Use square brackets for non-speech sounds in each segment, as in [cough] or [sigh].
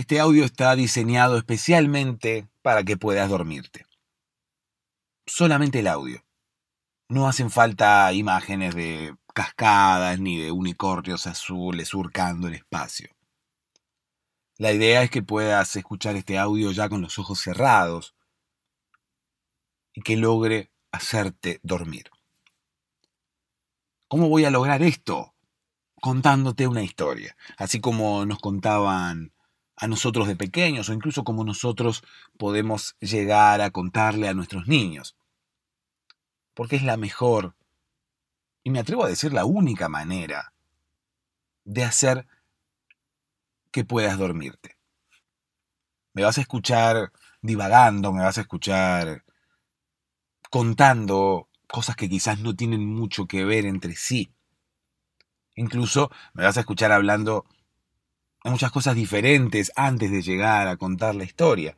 Este audio está diseñado especialmente para que puedas dormirte. Solamente el audio. No hacen falta imágenes de cascadas ni de unicornios azules surcando el espacio. La idea es que puedas escuchar este audio ya con los ojos cerrados y que logre hacerte dormir. ¿Cómo voy a lograr esto? Contándote una historia, así como nos contaban a nosotros de pequeños o incluso como nosotros podemos llegar a contarle a nuestros niños. Porque es la mejor, y me atrevo a decir la única manera, de hacer que puedas dormirte. Me vas a escuchar divagando, me vas a escuchar contando cosas que quizás no tienen mucho que ver entre sí. Incluso me vas a escuchar hablando muchas cosas diferentes antes de llegar a contar la historia.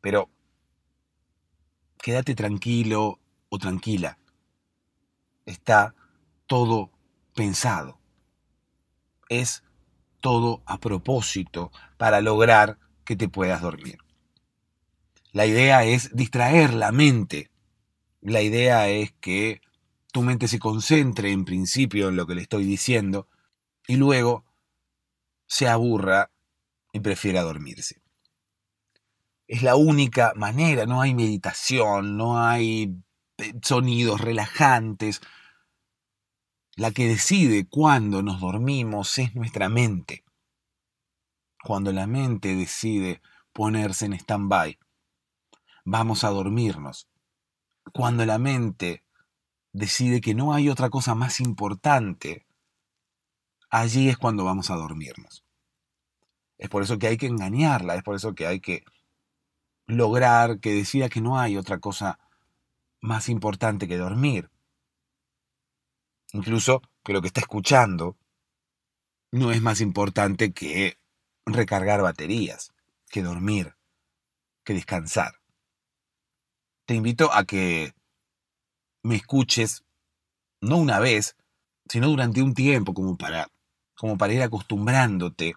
Pero quédate tranquilo o tranquila. Está todo pensado. Es todo a propósito para lograr que te puedas dormir. La idea es distraer la mente. La idea es que tu mente se concentre en principio en lo que le estoy diciendo y luego se aburra y prefiera dormirse. Es la única manera, no hay meditación, no hay eh, sonidos relajantes. La que decide cuándo nos dormimos es nuestra mente. Cuando la mente decide ponerse en stand-by, vamos a dormirnos. Cuando la mente decide que no hay otra cosa más importante allí es cuando vamos a dormirnos. Es por eso que hay que engañarla, es por eso que hay que lograr que decida que no hay otra cosa más importante que dormir. Incluso que lo que está escuchando no es más importante que recargar baterías, que dormir, que descansar. Te invito a que me escuches, no una vez, sino durante un tiempo, como para como para ir acostumbrándote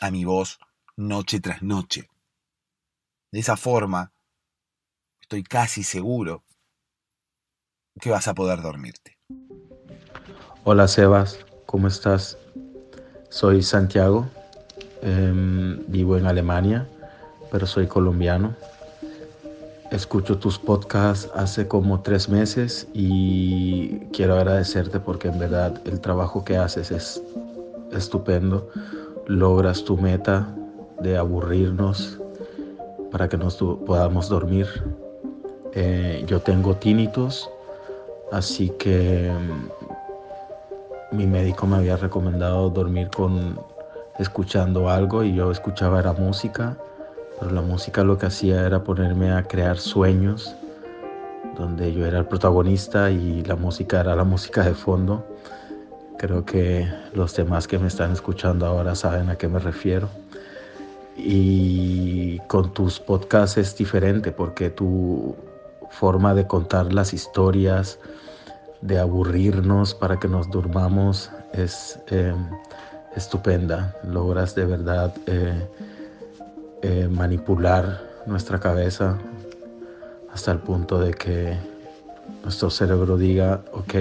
a mi voz noche tras noche. De esa forma, estoy casi seguro que vas a poder dormirte. Hola Sebas, ¿cómo estás? Soy Santiago, em, vivo en Alemania, pero soy colombiano. Escucho tus podcasts hace como tres meses y quiero agradecerte porque en verdad el trabajo que haces es estupendo. Logras tu meta de aburrirnos para que nos podamos dormir. Eh, yo tengo tínitos, así que mm, mi médico me había recomendado dormir con escuchando algo y yo escuchaba la música, pero la música lo que hacía era ponerme a crear sueños donde yo era el protagonista y la música era la música de fondo. Creo que los demás que me están escuchando ahora saben a qué me refiero. Y con tus podcasts es diferente porque tu forma de contar las historias, de aburrirnos para que nos durmamos, es em, estupenda. Logras de verdad eh, eh, manipular nuestra cabeza hasta el punto de que nuestro cerebro diga, ok,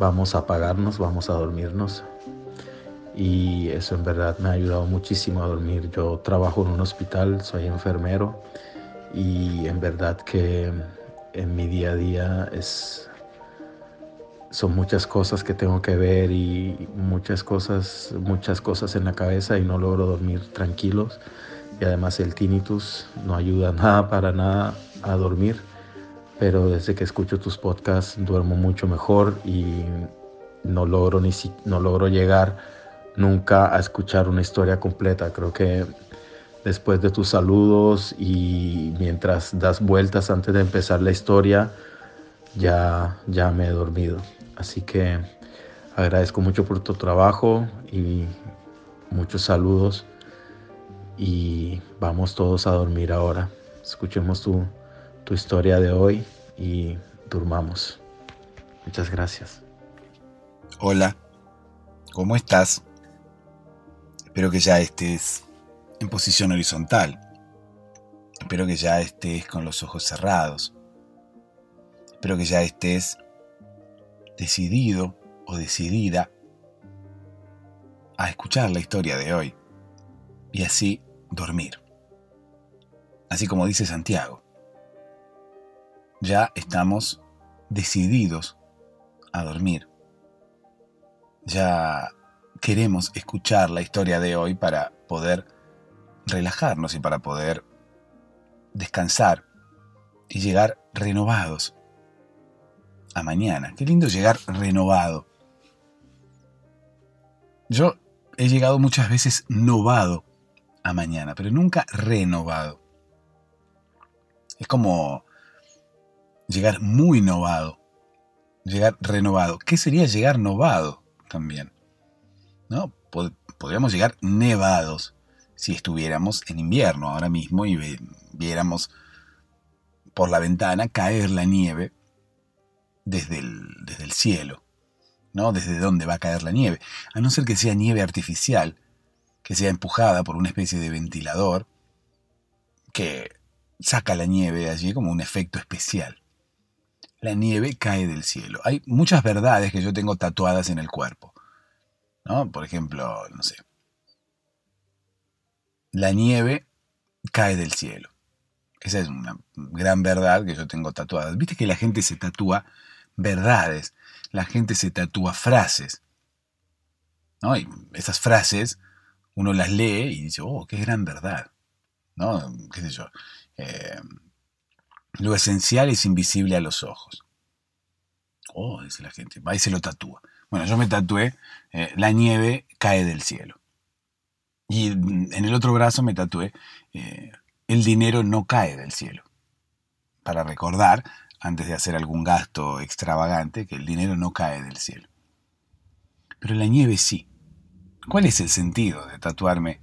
vamos a apagarnos, vamos a dormirnos. Y eso en verdad me ha ayudado muchísimo a dormir. Yo trabajo en un hospital, soy enfermero y en verdad que en mi día a día es, son muchas cosas que tengo que ver y muchas cosas, muchas cosas en la cabeza y no logro dormir tranquilos. Y además el tinnitus no ayuda [laughs] nada para nada a dormir pero desde que escucho tus podcasts duermo mucho mejor y no logro, ni no logro llegar nunca a escuchar una historia completa. Creo que después de tus saludos y mientras das vueltas antes de empezar la historia, ya, ya me he dormido. Así que agradezco mucho por tu trabajo y muchos saludos. Y vamos todos a dormir ahora. Escuchemos tu, tu historia de hoy y durmamos. Muchas gracias. Hola, ¿cómo estás? Espero que ya estés en posición horizontal. Espero que ya estés con los ojos cerrados. Espero que ya estés decidido o decidida a escuchar la historia de hoy y así dormir. Así como dice Santiago, ya estamos decididos a dormir. Ya queremos escuchar la historia de hoy para poder relajarnos y para poder descansar y llegar renovados a mañana. Qué lindo llegar renovado. Yo he llegado muchas veces novado a mañana, pero nunca renovado. Es como llegar muy novado, llegar renovado. ¿Qué sería llegar novado también? ¿No? podríamos llegar nevados si estuviéramos en invierno ahora mismo y viéramos por la ventana caer la nieve desde el, desde el cielo, ¿no? Desde dónde va a caer la nieve. A no ser que sea nieve artificial, que sea empujada por una especie de ventilador que saca la nieve allí como un efecto especial la nieve cae del cielo. Hay muchas verdades que yo tengo tatuadas en el cuerpo. Por ejemplo, no sé. La nieve cae del cielo. Esa es una gran verdad que yo tengo tatuadas. Viste que la gente se tatúa verdades, la gente se tatúa frases. ¿no? Y esas frases uno las lee y dice, oh, qué gran verdad. ¿no? ¿Qué sé yo? Eh, lo esencial es invisible a los ojos. Oh, dice la gente, va y se lo tatúa. Bueno, yo me tatué, eh, la nieve cae del cielo. Y en el otro brazo me tatué, eh, el dinero no cae del cielo. Para recordar, antes de hacer algún gasto extravagante, que el dinero no cae del cielo. Pero la nieve sí. ¿Cuál es el sentido de tatuarme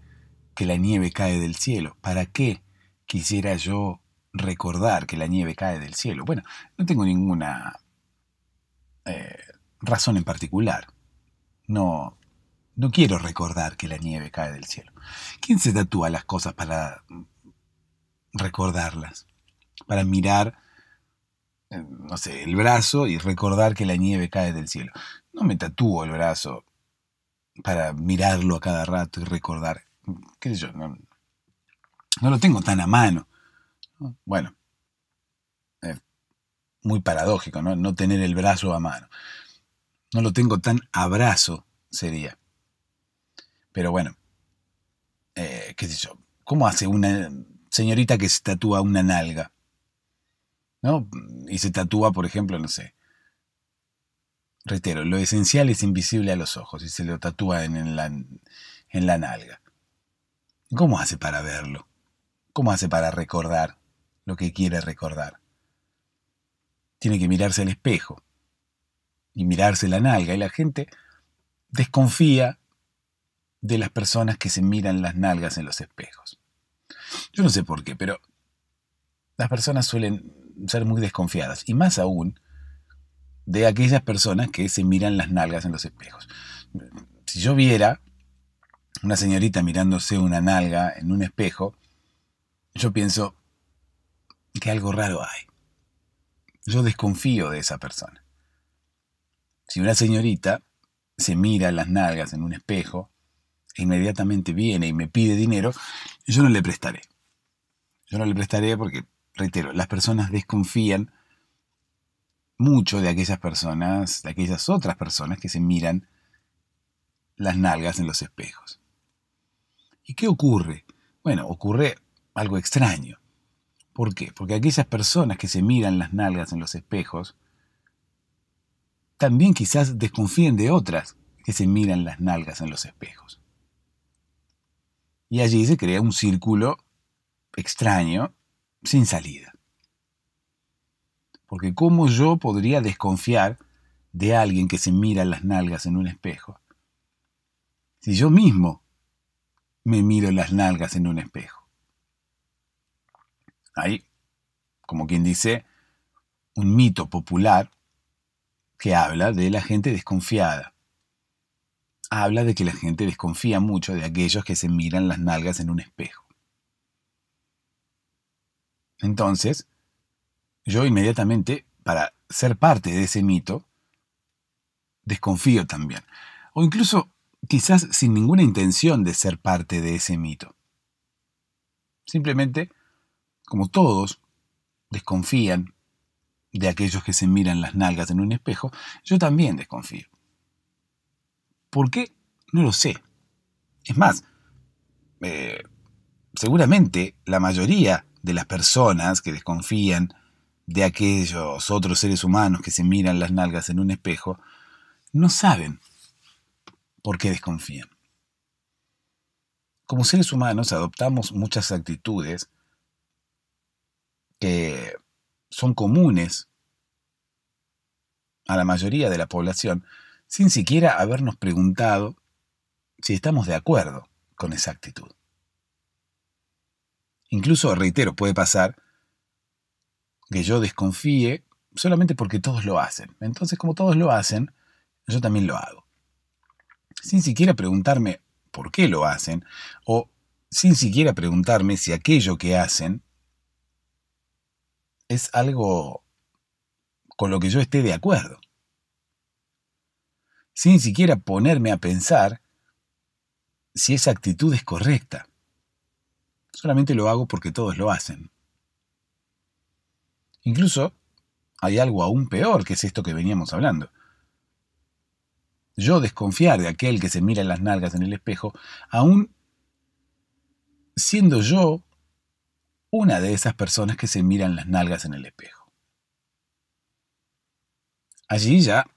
que la nieve cae del cielo? ¿Para qué quisiera yo recordar que la nieve cae del cielo. Bueno, no tengo ninguna eh, razón en particular. No, no quiero recordar que la nieve cae del cielo. ¿Quién se tatúa las cosas para recordarlas? Para mirar, eh, no sé, el brazo y recordar que la nieve cae del cielo. No me tatúo el brazo para mirarlo a cada rato y recordar. ¿Qué no lo tengo tan a mano. Bueno, es muy paradójico, ¿no? No tener el brazo a mano. No lo tengo tan abrazo, sería. Pero bueno, eh, qué sé yo, ¿cómo hace una señorita que se tatúa una nalga? ¿No? Y se tatúa, por ejemplo, no sé. Reitero, lo esencial es invisible a los ojos y se lo tatúa en, la, en la nalga. ¿Cómo hace para verlo? ¿Cómo hace para recordar? lo que quiere recordar. Tiene que mirarse al espejo y mirarse la nalga. Y la gente desconfía de las personas que se miran las nalgas en los espejos. Yo no sé por qué, pero las personas suelen ser muy desconfiadas. Y más aún de aquellas personas que se miran las nalgas en los espejos. Si yo viera una señorita mirándose una nalga en un espejo, yo pienso, que algo raro hay. Yo desconfío de esa persona. Si una señorita se mira las nalgas en un espejo e inmediatamente viene y me pide dinero, yo no le prestaré. Yo no le prestaré porque, reitero, las personas desconfían mucho de aquellas personas, de aquellas otras personas que se miran las nalgas en los espejos. ¿Y qué ocurre? Bueno, ocurre algo extraño. ¿Por qué? Porque aquellas personas que se miran las nalgas en los espejos, también quizás desconfíen de otras que se miran las nalgas en los espejos. Y allí se crea un círculo extraño, sin salida. Porque ¿cómo yo podría desconfiar de alguien que se mira las nalgas en un espejo? Si yo mismo me miro las nalgas en un espejo. Hay, como quien dice, un mito popular que habla de la gente desconfiada. Habla de que la gente desconfía mucho de aquellos que se miran las nalgas en un espejo. Entonces, yo inmediatamente, para ser parte de ese mito, desconfío también. O incluso quizás sin ninguna intención de ser parte de ese mito. Simplemente como todos, desconfían de aquellos que se miran las nalgas en un espejo, yo también desconfío. ¿Por qué? No lo sé. Es más, eh, seguramente la mayoría de las personas que desconfían de aquellos otros seres humanos que se miran las nalgas en un espejo, no saben por qué desconfían. Como seres humanos adoptamos muchas actitudes que son comunes a la mayoría de la población, sin siquiera habernos preguntado si estamos de acuerdo con esa actitud. Incluso, reitero, puede pasar que yo desconfíe solamente porque todos lo hacen. Entonces, como todos lo hacen, yo también lo hago. Sin siquiera preguntarme por qué lo hacen o sin siquiera preguntarme si aquello que hacen es algo con lo que yo esté de acuerdo. Sin siquiera ponerme a pensar si esa actitud es correcta. Solamente lo hago porque todos lo hacen. Incluso hay algo aún peor que es esto que veníamos hablando. Yo desconfiar de aquel que se mira en las nalgas en el espejo, aún siendo yo una de esas personas que se miran las nalgas en el espejo. Allí ya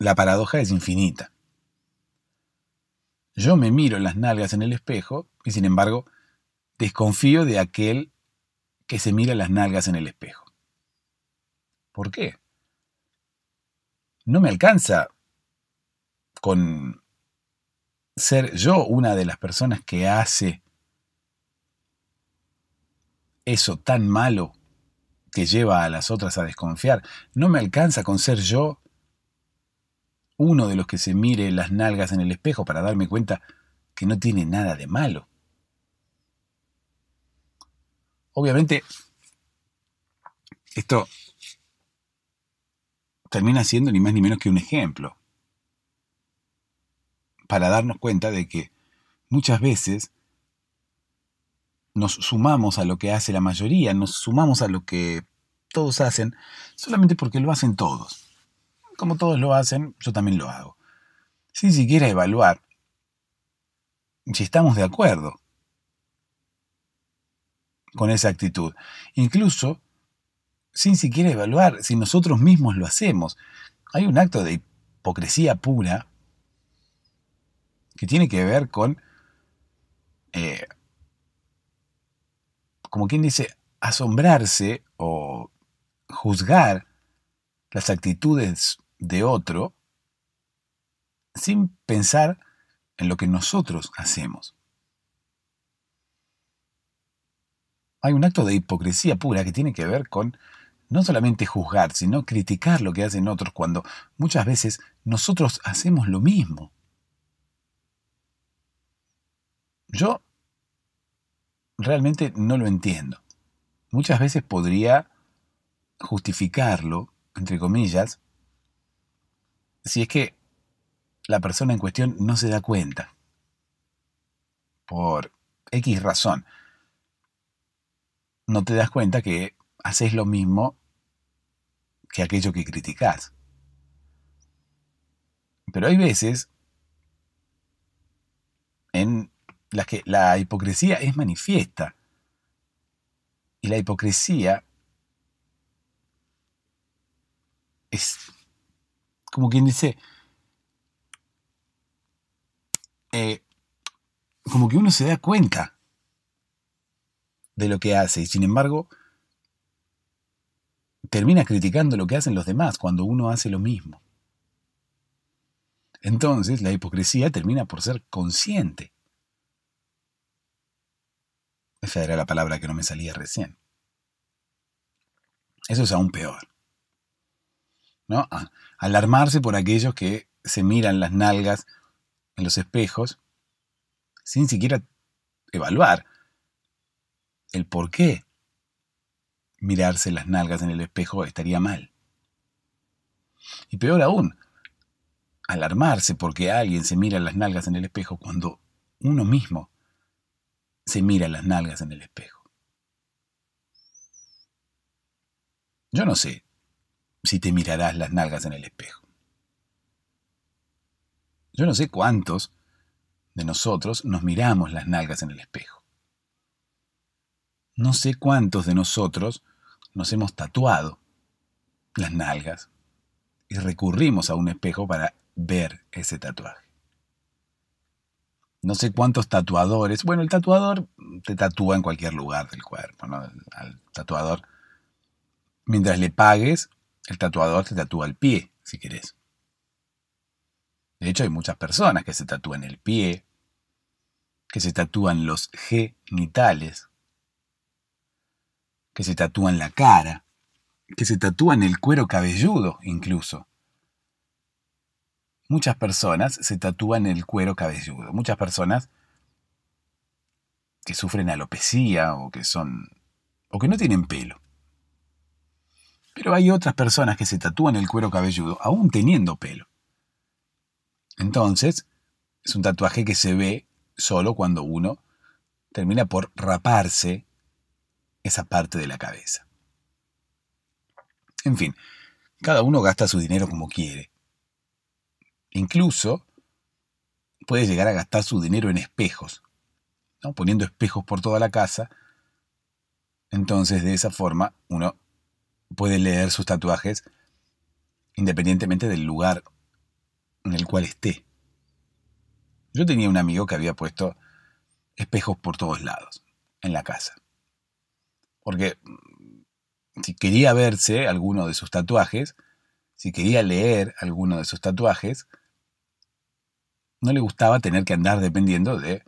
la paradoja es infinita. Yo me miro las nalgas en el espejo y sin embargo desconfío de aquel que se mira las nalgas en el espejo. ¿Por qué? No me alcanza con ser yo una de las personas que hace eso tan malo que lleva a las otras a desconfiar, no me alcanza con ser yo uno de los que se mire las nalgas en el espejo para darme cuenta que no tiene nada de malo. Obviamente, esto termina siendo ni más ni menos que un ejemplo para darnos cuenta de que muchas veces nos sumamos a lo que hace la mayoría, nos sumamos a lo que todos hacen, solamente porque lo hacen todos. Como todos lo hacen, yo también lo hago. Sin siquiera evaluar si estamos de acuerdo con esa actitud. Incluso sin siquiera evaluar si nosotros mismos lo hacemos. Hay un acto de hipocresía pura que tiene que ver con eh, como quien dice, asombrarse o juzgar las actitudes de otro sin pensar en lo que nosotros hacemos. Hay un acto de hipocresía pura que tiene que ver con no solamente juzgar, sino criticar lo que hacen otros cuando muchas veces nosotros hacemos lo mismo. Yo realmente no lo entiendo. Muchas veces podría justificarlo, entre comillas, si es que la persona en cuestión no se da cuenta. Por X razón. No te das cuenta que haces lo mismo que aquello que criticas. Pero hay veces en la, que, la hipocresía es manifiesta. Y la hipocresía es como quien dice, eh, como que uno se da cuenta de lo que hace y sin embargo termina criticando lo que hacen los demás cuando uno hace lo mismo. Entonces la hipocresía termina por ser consciente. Esa era la palabra que no me salía recién. Eso es aún peor. ¿No? alarmarse por aquellos que se miran las nalgas en los espejos sin siquiera evaluar el por qué mirarse las nalgas en el espejo estaría mal. Y peor aún, alarmarse porque alguien se mira las nalgas en el espejo cuando uno mismo se mira las nalgas en el espejo. Yo no sé si te mirarás las nalgas en el espejo. Yo no sé cuántos de nosotros nos miramos las nalgas en el espejo. No sé cuántos de nosotros nos hemos tatuado las nalgas y recurrimos a un espejo para ver ese tatuaje no sé cuántos tatuadores. Bueno, el tatuador te tatúa en cualquier lugar del cuerpo, ¿no? Al tatuador, mientras le pagues, el tatuador te tatúa el pie, si querés. De hecho, hay muchas personas que se tatúan el pie, que se tatúan los genitales, que se tatúan la cara, que se tatúan el cuero cabelludo incluso. Muchas personas se tatúan el cuero cabelludo. Muchas personas que sufren alopecia o que son o que no tienen pelo. Pero hay otras personas que se tatúan el cuero cabelludo aún teniendo pelo. Entonces, es un tatuaje que se ve solo cuando uno termina por raparse esa parte de la cabeza. En fin, cada uno gasta su dinero como quiere. Incluso puede llegar a gastar su dinero en espejos, ¿no? poniendo espejos por toda la casa. Entonces de esa forma uno puede leer sus tatuajes independientemente del lugar en el cual esté. Yo tenía un amigo que había puesto espejos por todos lados en la casa. Porque mm, si quería verse alguno de sus tatuajes, si quería leer alguno de sus tatuajes, no le gustaba tener que andar dependiendo de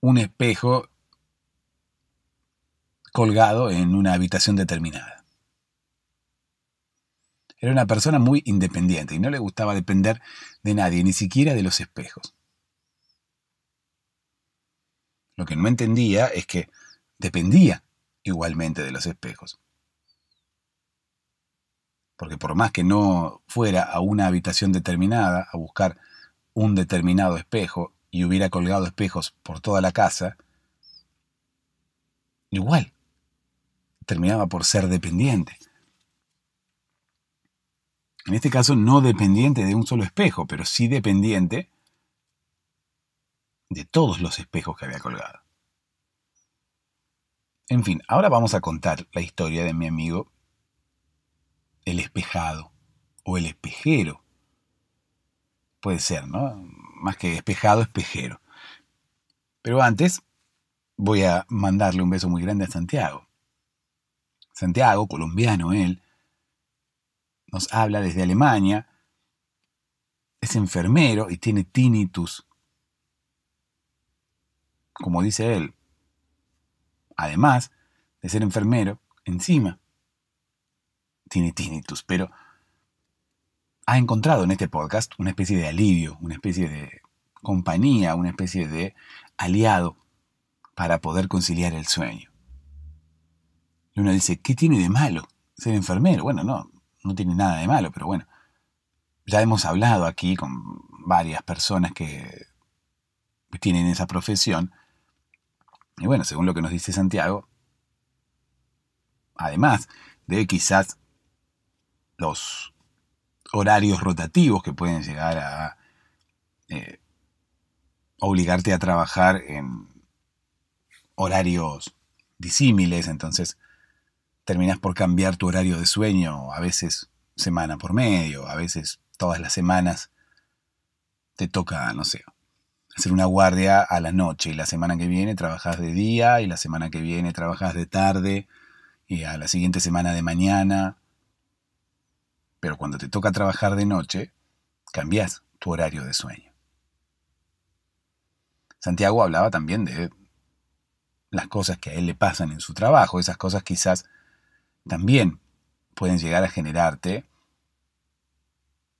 un espejo colgado en una habitación determinada. Era una persona muy independiente y no le gustaba depender de nadie, ni siquiera de los espejos. Lo que no entendía es que dependía igualmente de los espejos porque por más que no fuera a una habitación determinada a buscar un determinado espejo y hubiera colgado espejos por toda la casa, igual terminaba por ser dependiente. En este caso no dependiente de un solo espejo, pero sí dependiente de todos los espejos que había colgado. En fin, ahora vamos a contar la historia de mi amigo el espejado o el espejero. Puede ser, ¿no? Más que espejado, espejero. Pero antes voy a mandarle un beso muy grande a Santiago. Santiago, colombiano él, nos habla desde Alemania, es enfermero y tiene tinnitus. Como dice él, además de ser enfermero, encima tiene tinnitus, pero ha encontrado en este podcast una especie de alivio, una especie de compañía, una especie de aliado para poder conciliar el sueño. Y uno dice, ¿qué tiene de malo ser enfermero? Bueno, no, no tiene nada de malo, pero bueno, ya hemos hablado aquí con varias personas que tienen esa profesión. Y bueno, según lo que nos dice Santiago, además de quizás los horarios rotativos que pueden llegar a eh, obligarte a trabajar en horarios disímiles, entonces terminas por cambiar tu horario de sueño, a veces semana por medio, a veces todas las semanas te toca, no sé, hacer una guardia a la noche y la semana que viene trabajas de día y la semana que viene trabajas de tarde y a la siguiente semana de mañana pero cuando te toca trabajar de noche, cambias tu horario de sueño. Santiago hablaba también de las cosas que a él le pasan en su trabajo, esas cosas quizás también pueden llegar a generarte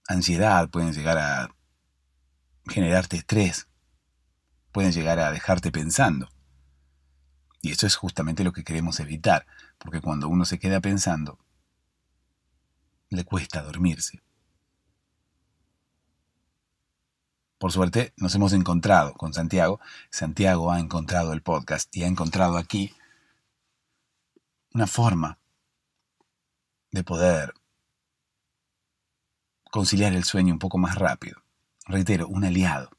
ansiedad, pueden llegar a generarte estrés, pueden llegar a dejarte pensando. Y eso es justamente lo que queremos evitar, porque cuando uno se queda pensando, le cuesta dormirse. Por suerte nos hemos encontrado con Santiago. Santiago ha encontrado el podcast y ha encontrado aquí una forma de poder conciliar el sueño un poco más rápido. Reitero, un aliado.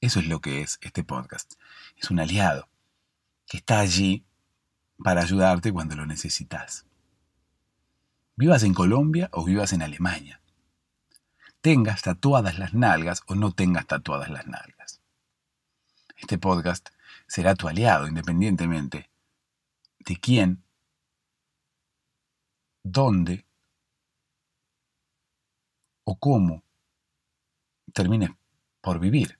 Eso es lo que es este podcast. Es un aliado que está allí para ayudarte cuando lo necesitas vivas en Colombia o vivas en Alemania, tengas tatuadas las nalgas o no tengas tatuadas las nalgas. Este podcast será tu aliado independientemente de quién, dónde o cómo termines por vivir.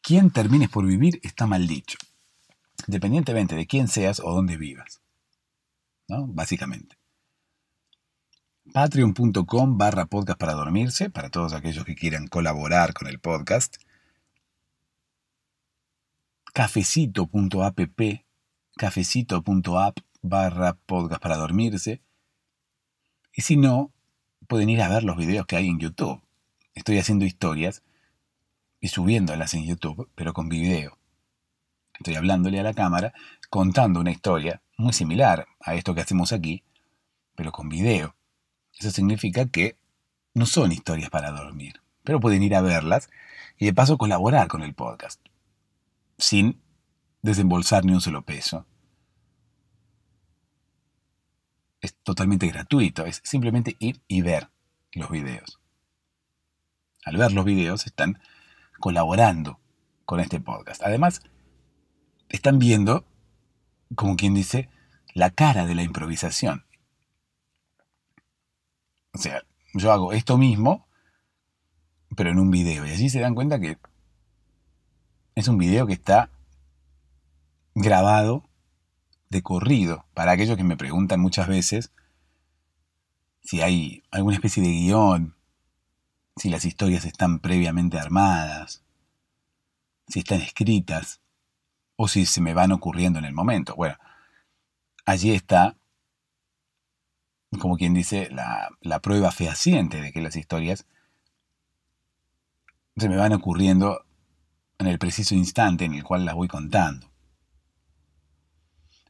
Quién termines por vivir está mal dicho, independientemente de quién seas o dónde vivas, Básicamente patreon.com barra podcast para dormirse, para todos aquellos que quieran colaborar con el podcast. cafecito.app, cafecito.app barra podcast para dormirse. Y si no, pueden ir a ver los videos que hay en YouTube. Estoy haciendo historias y subiéndolas en YouTube, pero con video. Estoy hablándole a la cámara, contando una historia muy similar a esto que hacemos aquí, pero con video. Eso significa que no son historias para dormir, pero pueden ir a verlas y de paso colaborar con el podcast, sin desembolsar ni un solo peso. Es totalmente gratuito, es simplemente ir y ver los videos. Al ver los videos están colaborando con este podcast. Además, están viendo, como quien dice, la cara de la improvisación. O sea, yo hago esto mismo, pero en un video. Y allí se dan cuenta que es un video que está grabado de corrido. Para aquellos que me preguntan muchas veces si hay alguna especie de guión, si las historias están previamente armadas, si están escritas o si se me van ocurriendo en el momento. Bueno, allí está como quien dice, la, prueba fehaciente de que las historias se me van ocurriendo en el preciso instante en el cual las voy contando.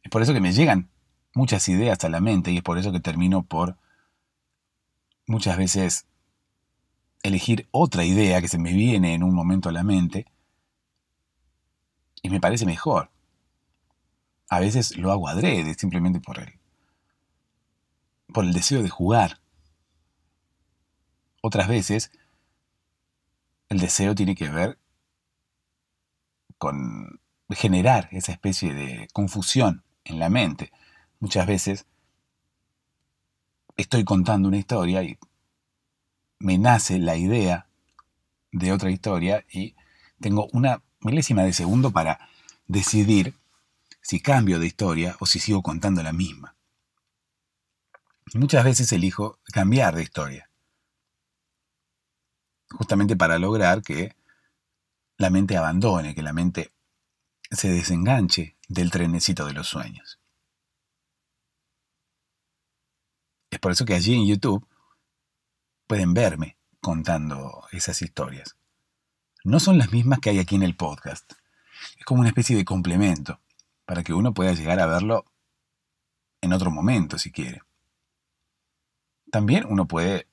Es por eso que me llegan muchas ideas a la mente y es por eso que termino por muchas veces elegir otra idea que se me viene en un momento a la mente y me parece mejor. A veces lo hago adrede, simplemente por el, por el deseo de jugar. Otras veces, el deseo tiene que ver con generar esa especie de confusión en la mente. Muchas veces estoy contando una historia y me nace la idea de otra historia y tengo una milésima de segundo para decidir si cambio de historia o si sigo contando la misma. Muchas veces elijo cambiar de historia, justamente para lograr que la mente abandone, que la mente se desenganche del trenecito de los sueños. Es por eso que allí en YouTube pueden verme contando esas historias. No son las mismas que hay aquí en el podcast. Es como una especie de complemento para que uno pueda llegar a verlo en otro momento si quiere. También uno puede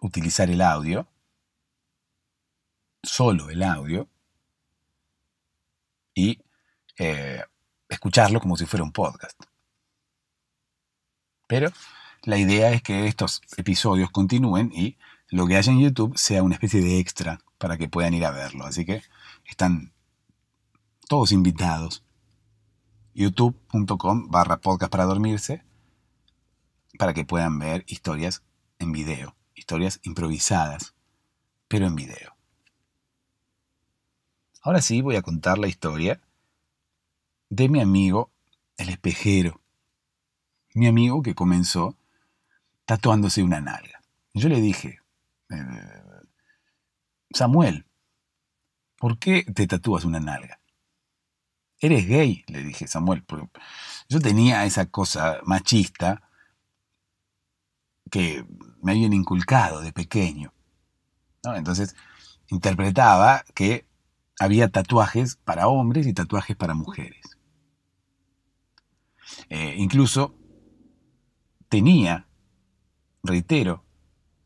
utilizar el audio, solo el audio, y eh, escucharlo como si fuera un podcast. Pero la idea es que estos episodios continúen y lo que haya en YouTube sea una especie de extra para que puedan ir a verlo. Así que están todos invitados. youtube.com barra podcast para dormirse para que puedan ver historias en video, historias improvisadas, pero en video. Ahora sí voy a contar la historia de mi amigo el espejero. Mi amigo que comenzó tatuándose una nalga. Yo le dije, eh, Samuel, ¿por qué te tatúas una nalga? Eres gay, le dije Samuel. Yo tenía esa cosa machista que me habían inculcado de pequeño. Entonces, interpretaba que había tatuajes para hombres y tatuajes para mujeres. Eh, incluso tenía, reitero,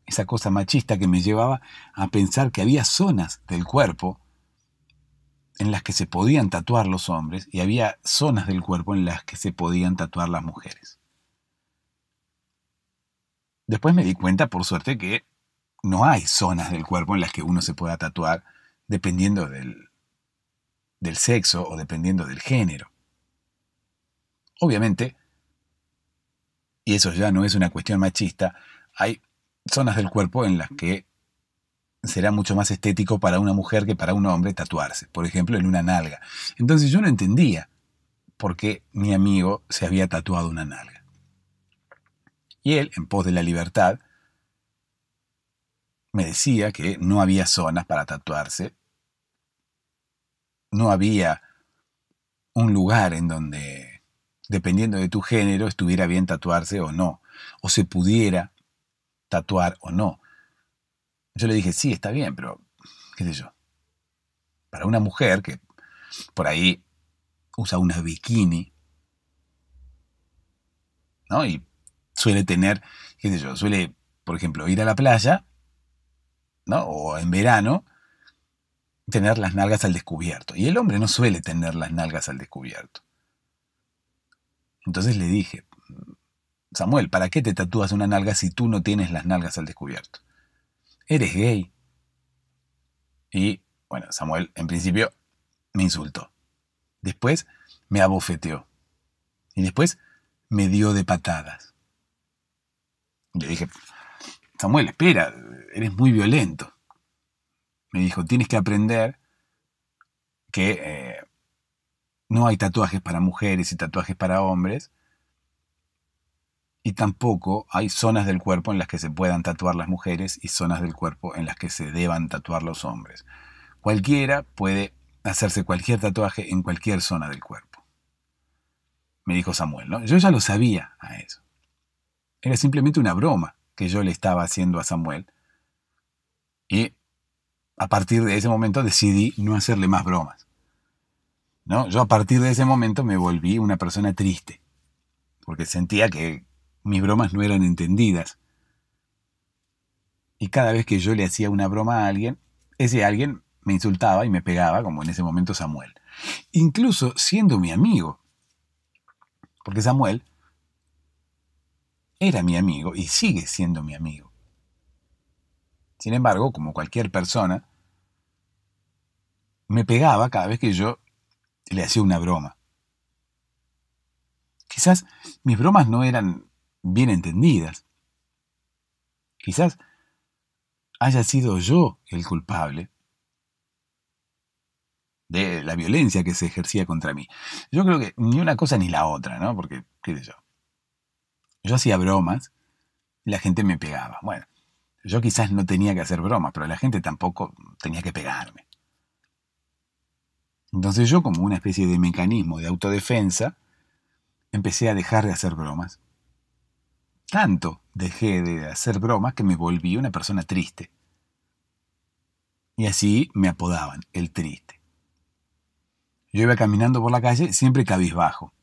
esa cosa machista que me llevaba a pensar que había zonas del cuerpo en las que se podían tatuar los hombres y había zonas del cuerpo en las que se podían tatuar las mujeres. Después me di cuenta, por suerte, que no hay zonas del cuerpo en las que uno se pueda tatuar dependiendo del, del sexo o dependiendo del género. Obviamente, y eso ya no es una cuestión machista, hay zonas del cuerpo en las que será mucho más estético para una mujer que para un hombre tatuarse, por ejemplo, en una nalga. Entonces yo no entendía por qué mi amigo se había tatuado una nalga. Y él, en pos de la libertad, me decía que no había zonas para tatuarse, no había un lugar en donde, dependiendo de tu género, estuviera bien tatuarse o no, o se pudiera tatuar o no. Yo le dije, sí, está bien, pero, qué sé yo, para una mujer que por ahí usa una bikini, ¿no? Y suele tener, qué sé yo, suele, por ejemplo, ir a la playa, ¿no? O en verano, tener las nalgas al descubierto. Y el hombre no suele tener las nalgas al descubierto. Entonces le dije, Samuel, ¿para qué te tatúas una nalga si tú no tienes las nalgas al descubierto? Eres gay. Y bueno, Samuel en principio me insultó. Después me abofeteó. Y después me dio de patadas. Le dije, Samuel, espera, eres muy violento. Me dijo, tienes que aprender que eh, no hay tatuajes para mujeres y tatuajes para hombres. Y tampoco hay zonas del cuerpo en las que se puedan tatuar las mujeres y zonas del cuerpo en las que se deban tatuar los hombres. Cualquiera puede hacerse cualquier tatuaje en cualquier zona del cuerpo. Me dijo Samuel, ¿no? Yo ya lo sabía a eso. Era simplemente una broma que yo le estaba haciendo a Samuel. Y a partir de ese momento decidí no hacerle más bromas. ¿No? Yo a partir de ese momento me volví una persona triste, porque sentía que mis bromas no eran entendidas. Y cada vez que yo le hacía una broma a alguien, ese alguien me insultaba y me pegaba, como en ese momento Samuel. Incluso siendo mi amigo. Porque Samuel era mi amigo y sigue siendo mi amigo. Sin embargo, como cualquier persona, me pegaba cada vez que yo le hacía una broma. Quizás mis bromas no eran bien entendidas. Quizás haya sido yo el culpable de la violencia que se ejercía contra mí. Yo creo que ni una cosa ni la otra, ¿no? Porque, qué sé yo, yo hacía bromas y la gente me pegaba. Bueno, yo quizás no tenía que hacer bromas, pero la gente tampoco tenía que pegarme. Entonces yo, como una especie de mecanismo de autodefensa, empecé a dejar de hacer bromas. Tanto dejé de hacer bromas que me volví una persona triste. Y así me apodaban, el triste. Yo iba caminando por la calle siempre cabizbajo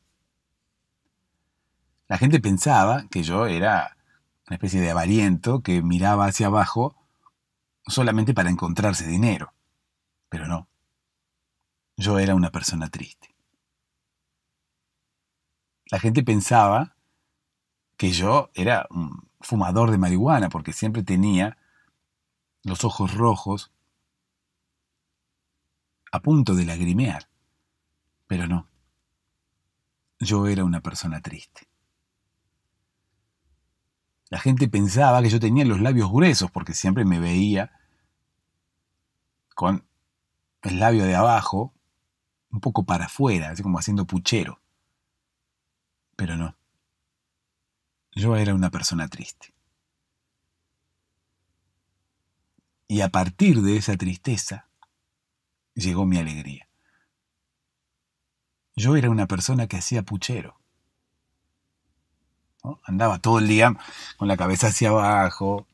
la gente pensaba que yo era una especie de avaliento que miraba hacia abajo solamente para encontrarse dinero. Pero no. Yo era una persona triste. La gente pensaba que yo era un fumador de marihuana porque siempre tenía los ojos rojos a punto de lagrimear. Pero no. Yo era una persona triste. La gente pensaba que yo tenía los labios gruesos porque siempre me veía con el labio de abajo un poco para afuera, así como haciendo puchero. Pero no. Yo era una persona triste. Y a partir de esa tristeza llegó mi alegría. Yo era una persona que hacía puchero. Andaba todo el día con la cabeza hacia abajo,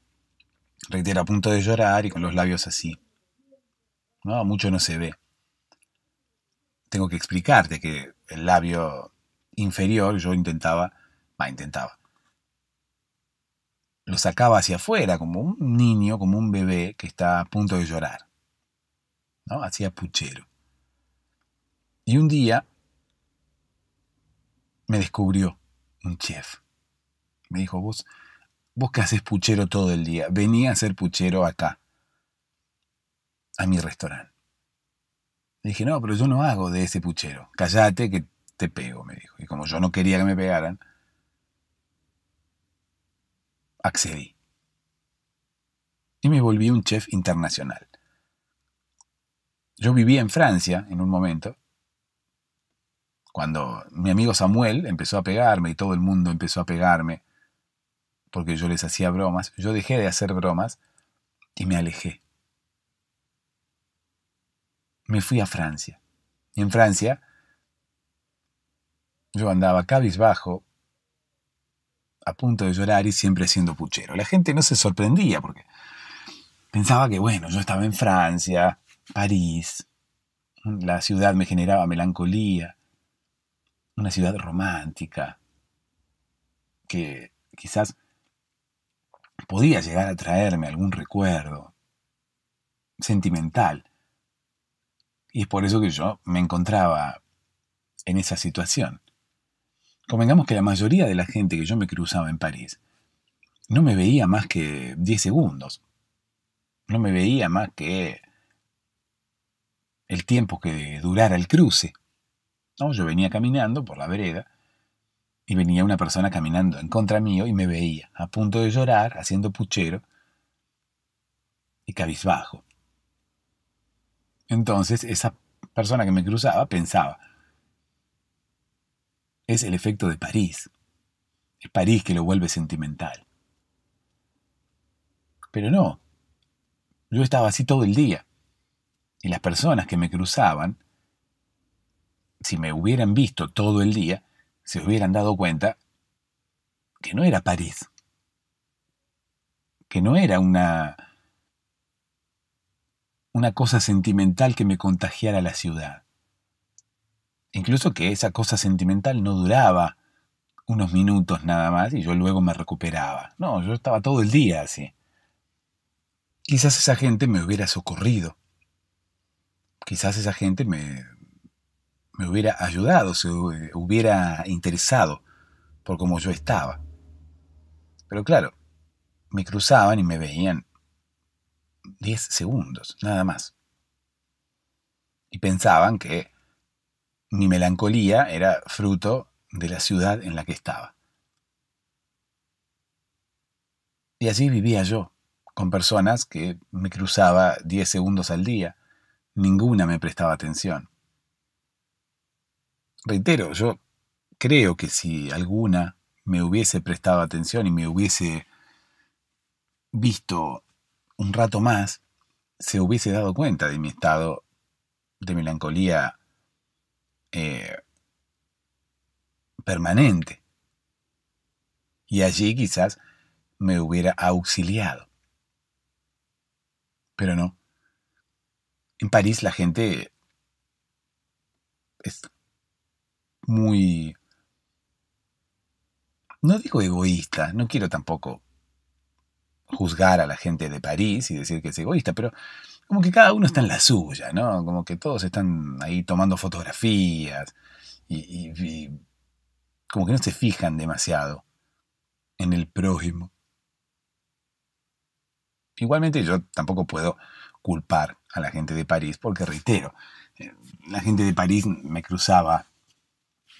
reitero, a punto de llorar y con los labios así. ¿no? Mucho no se ve. Tengo que explicarte que el labio inferior yo intentaba, va, intentaba. Lo sacaba hacia afuera, como un niño, como un bebé que está a punto de llorar. ¿no? Hacía puchero. Y un día me descubrió un chef. Me dijo, vos, vos que haces puchero todo el día, vení a hacer puchero acá, a mi restaurante. Le dije, no, pero yo no hago de ese puchero. Callate que te pego, me dijo. Y como yo no quería que me pegaran, accedí. Y me volví un chef internacional. Yo vivía en Francia en un momento, cuando mi amigo Samuel empezó a pegarme y todo el mundo empezó a pegarme porque yo les hacía bromas, yo dejé de hacer bromas y me alejé. Me fui a Francia. Y en Francia yo andaba cabizbajo, a punto de llorar y siempre siendo puchero. La gente no se sorprendía porque pensaba que, bueno, yo estaba en Francia, París, la ciudad me generaba melancolía, una ciudad romántica, que quizás podía llegar a traerme algún recuerdo sentimental. Y es por eso que yo me encontraba en esa situación. Convengamos que la mayoría de la gente que yo me cruzaba en París no me veía más que 10 segundos. No me veía más que el tiempo que durara el cruce. Yo venía caminando por la vereda y venía una persona caminando en contra mío y me veía, a punto de llorar, haciendo puchero y cabizbajo. Entonces esa persona que me cruzaba pensaba, es el efecto de París, es París que lo vuelve sentimental. Pero no, yo estaba así todo el día, y las personas que me cruzaban, si me hubieran visto todo el día, se hubieran dado cuenta que no era París, que no era una, una cosa sentimental que me contagiara la ciudad. Incluso que esa cosa sentimental no duraba unos minutos nada más y yo luego me recuperaba. No, yo estaba todo el día así. Quizás esa gente me hubiera socorrido. Quizás esa gente me, me hubiera ayudado, se eh, hubiera interesado por cómo yo estaba. Pero claro, me cruzaban y me veían 10 segundos, nada más. Y pensaban que mi melancolía era fruto de la ciudad en la que estaba. Y allí vivía yo, con personas que me cruzaba 10 segundos al día. Ninguna me prestaba atención reitero, yo creo que si alguna me hubiese prestado atención y me hubiese visto un rato más, se hubiese dado cuenta de mi estado de melancolía eh, permanente. Y allí quizás me hubiera auxiliado. Pero no. En París la gente es muy... No digo egoísta, no quiero tampoco juzgar a la gente de París y decir que es egoísta, pero como que cada uno está en la suya, ¿no? Como que todos están ahí tomando fotografías y, como que no se fijan demasiado en el prójimo. Igualmente yo tampoco puedo culpar a la gente de París porque, reitero, eh, la gente de París me cruzaba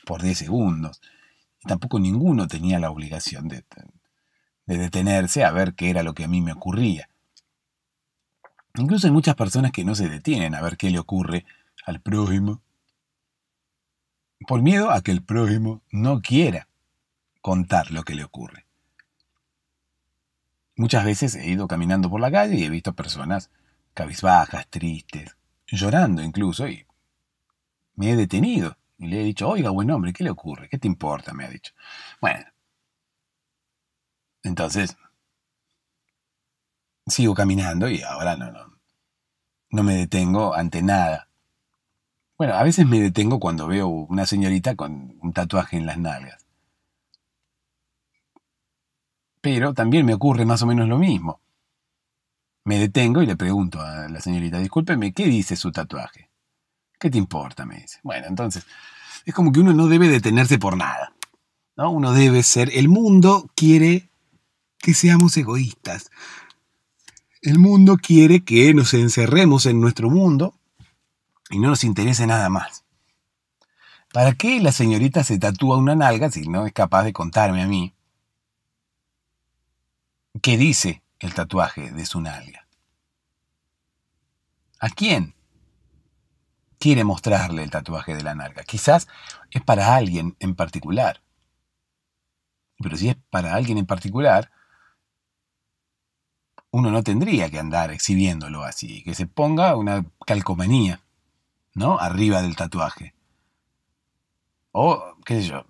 por 10 segundos. Y tampoco ninguno tenía la obligación de, de detenerse a ver qué era lo que a mí me ocurría. Incluso hay muchas personas que no se detienen a ver qué le ocurre al prójimo, por miedo a que el prójimo no quiera contar lo que le ocurre. Muchas veces he ido caminando por la calle y he visto personas cabizbajas, tristes, llorando incluso, y me he detenido y le he dicho, oiga, buen hombre, ¿qué le ocurre? ¿Qué te importa? Me ha dicho. Bueno. Entonces, sigo caminando y ahora no, no, me detengo ante nada. Bueno, a veces me detengo cuando veo una señorita con un tatuaje en las nalgas. Pero también me ocurre más o menos lo mismo. Me detengo y le pregunto a la señorita, discúlpeme, ¿qué dice su tatuaje? ¿Qué te importa? Me dice. Bueno, entonces, es como que uno no debe detenerse por nada. ¿no? Uno debe ser. El mundo quiere que seamos egoístas. El mundo quiere que nos encerremos en nuestro mundo y no nos interese nada más. ¿Para qué la señorita se tatúa una nalga si no es capaz de contarme a mí qué dice el tatuaje de su nalga? ¿A quién quiere mostrarle el tatuaje de la narca. Quizás es para alguien en particular. Pero si es para alguien en particular, uno no tendría que andar exhibiéndolo así, que se ponga una calcomanía, ¿no? Arriba del tatuaje. O, qué sé yo,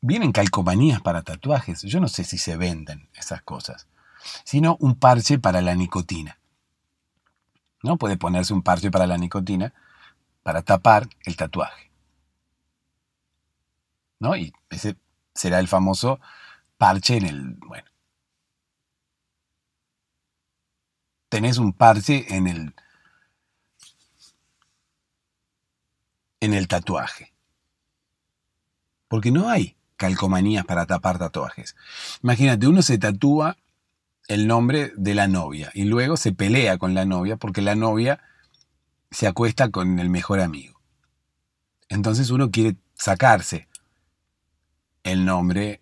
vienen calcomanías para tatuajes, yo no sé si se venden esas cosas, sino un parche para la nicotina. ¿No? Puede ponerse un parche para la nicotina para tapar el tatuaje. ¿No? Y ese será el famoso parche en el... Bueno. Tenés un parche en el... en el tatuaje. Porque no hay calcomanías para tapar tatuajes. Imagínate, uno se tatúa el nombre de la novia y luego se pelea con la novia porque la novia se acuesta con el mejor amigo. Entonces uno quiere sacarse el nombre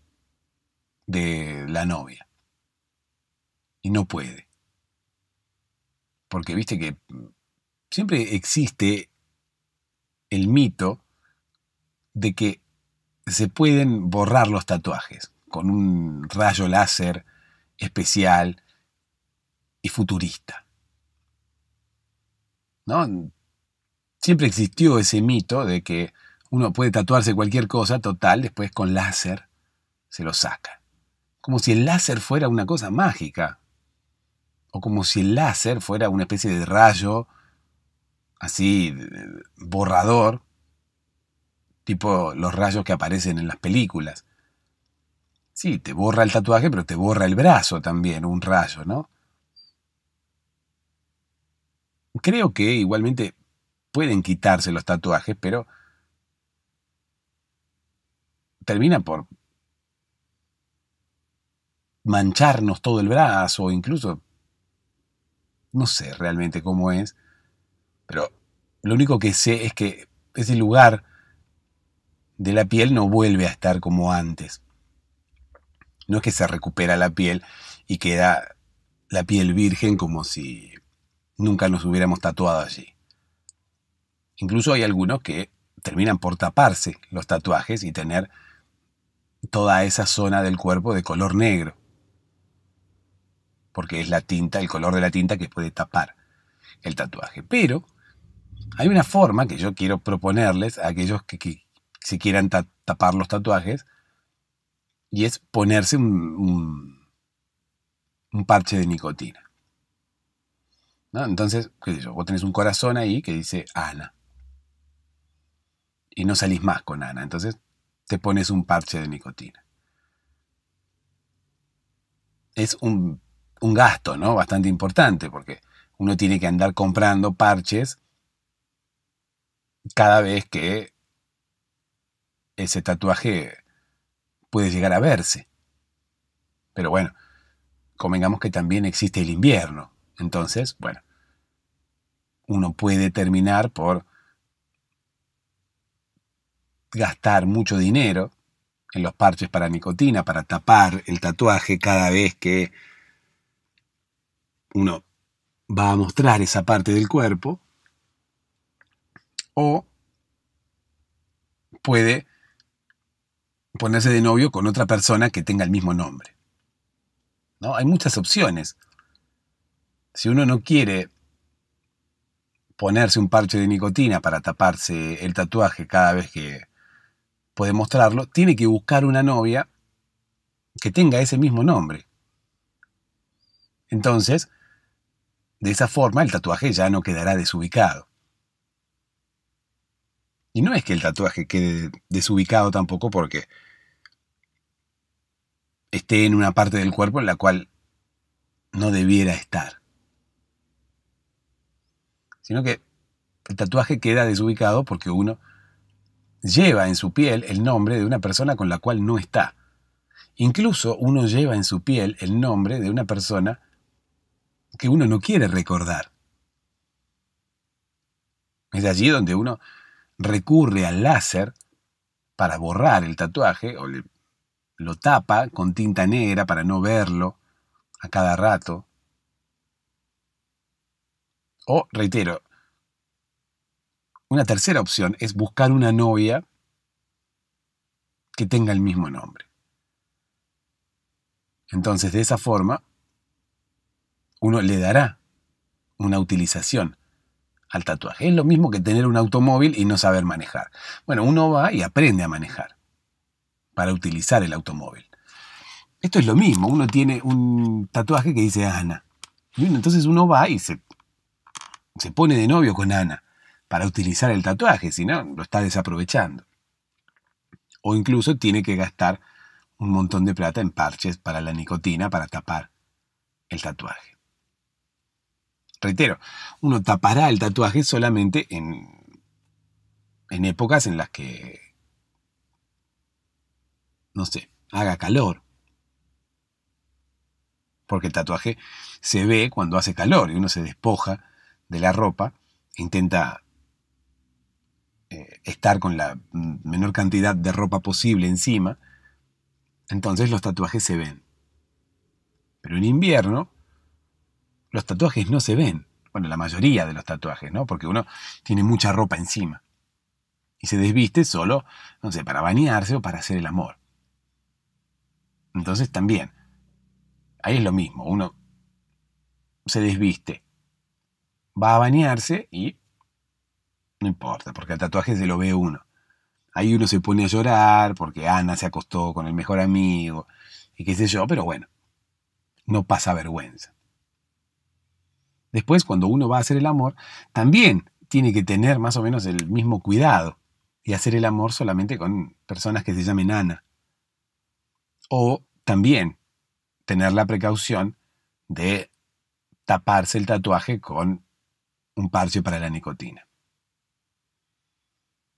de la novia. Y no puede. Porque viste que siempre existe el mito de que se pueden borrar los tatuajes con un rayo láser especial y futurista. ¿no? Siempre existió ese mito de que uno puede tatuarse cualquier cosa, total, después con láser se lo saca. Como si el láser fuera una cosa mágica. O como si el láser fuera una especie de rayo así borrador, tipo los rayos que aparecen en las películas. Sí, te borra el tatuaje, pero te borra el brazo también, un rayo, ¿no? Creo que igualmente pueden quitarse los tatuajes, pero termina por mancharnos todo el brazo, incluso no sé realmente cómo es, pero lo único que sé es que ese lugar de la piel no vuelve a estar como antes. No es que se recupera la piel y queda la piel virgen como si nunca nos hubiéramos tatuado allí. Incluso hay algunos que terminan por taparse los tatuajes y tener toda esa zona del cuerpo de color negro. Porque es la tinta, el color de la tinta que puede tapar el tatuaje. Pero hay una forma que yo quiero proponerles a aquellos que, si quieran tapar los tatuajes y es ponerse un parche de nicotina. Entonces, qué sé yo, vos tenés un corazón ahí que dice Ana. Y no salís más con Ana. Entonces te pones un parche de nicotina. Es un, un gasto, ¿no? Bastante importante porque uno tiene que andar comprando parches cada vez que ese tatuaje puede llegar a verse. Pero bueno, convengamos que también existe el invierno. Entonces, bueno, uno puede terminar por gastar mucho dinero en los parches para nicotina, para tapar el tatuaje cada vez que uno va a mostrar esa parte del cuerpo, o puede ponerse de novio con otra persona que tenga el mismo nombre. ¿No? Hay muchas opciones si uno no quiere ponerse un parche de nicotina para taparse el tatuaje cada vez que puede mostrarlo, tiene que buscar una novia que tenga ese mismo nombre. Entonces, de esa forma el tatuaje ya no quedará desubicado. Y no es que el tatuaje quede desubicado tampoco porque esté en una parte del cuerpo en la cual no debiera estar sino que el tatuaje queda desubicado porque uno lleva en su piel el nombre de una persona con la cual no está. Incluso uno lleva en su piel el nombre de una persona que uno no quiere recordar. Es allí donde uno recurre al láser para borrar el tatuaje o lo tapa con tinta negra para no verlo a cada rato. O, reitero, una tercera opción es buscar una novia que tenga el mismo nombre. Entonces, de esa forma, uno le dará una utilización al tatuaje. Es lo mismo que tener un automóvil y no saber manejar. Bueno, uno va y aprende a manejar para utilizar el automóvil. Esto es lo mismo, uno tiene un tatuaje que dice Ana. Y entonces uno va y se se pone de novio con Ana para utilizar el tatuaje, si no, lo está desaprovechando. O incluso tiene que gastar un montón de plata en parches para la nicotina para tapar el tatuaje. Reitero, uno tapará el tatuaje solamente en, en épocas en las que, no sé, haga calor. Porque el tatuaje se ve cuando hace calor y uno se despoja de la ropa, intenta eh, estar con la menor cantidad de ropa posible encima, entonces los tatuajes se ven. Pero en invierno, los tatuajes no se ven. Bueno, la mayoría de los tatuajes, ¿no? Porque uno tiene mucha ropa encima. Y se desviste solo, no sé, para bañarse o para hacer el amor. Entonces también, ahí es lo mismo, uno se desviste va a bañarse y no importa, porque el tatuaje se lo ve uno. Ahí uno se pone a llorar porque Ana se acostó con el mejor amigo y qué sé yo, pero bueno, no pasa vergüenza. Después, cuando uno va a hacer el amor, también tiene que tener más o menos el mismo cuidado y hacer el amor solamente con personas que se llamen Ana. O también tener la precaución de taparse el tatuaje con un parche para la nicotina.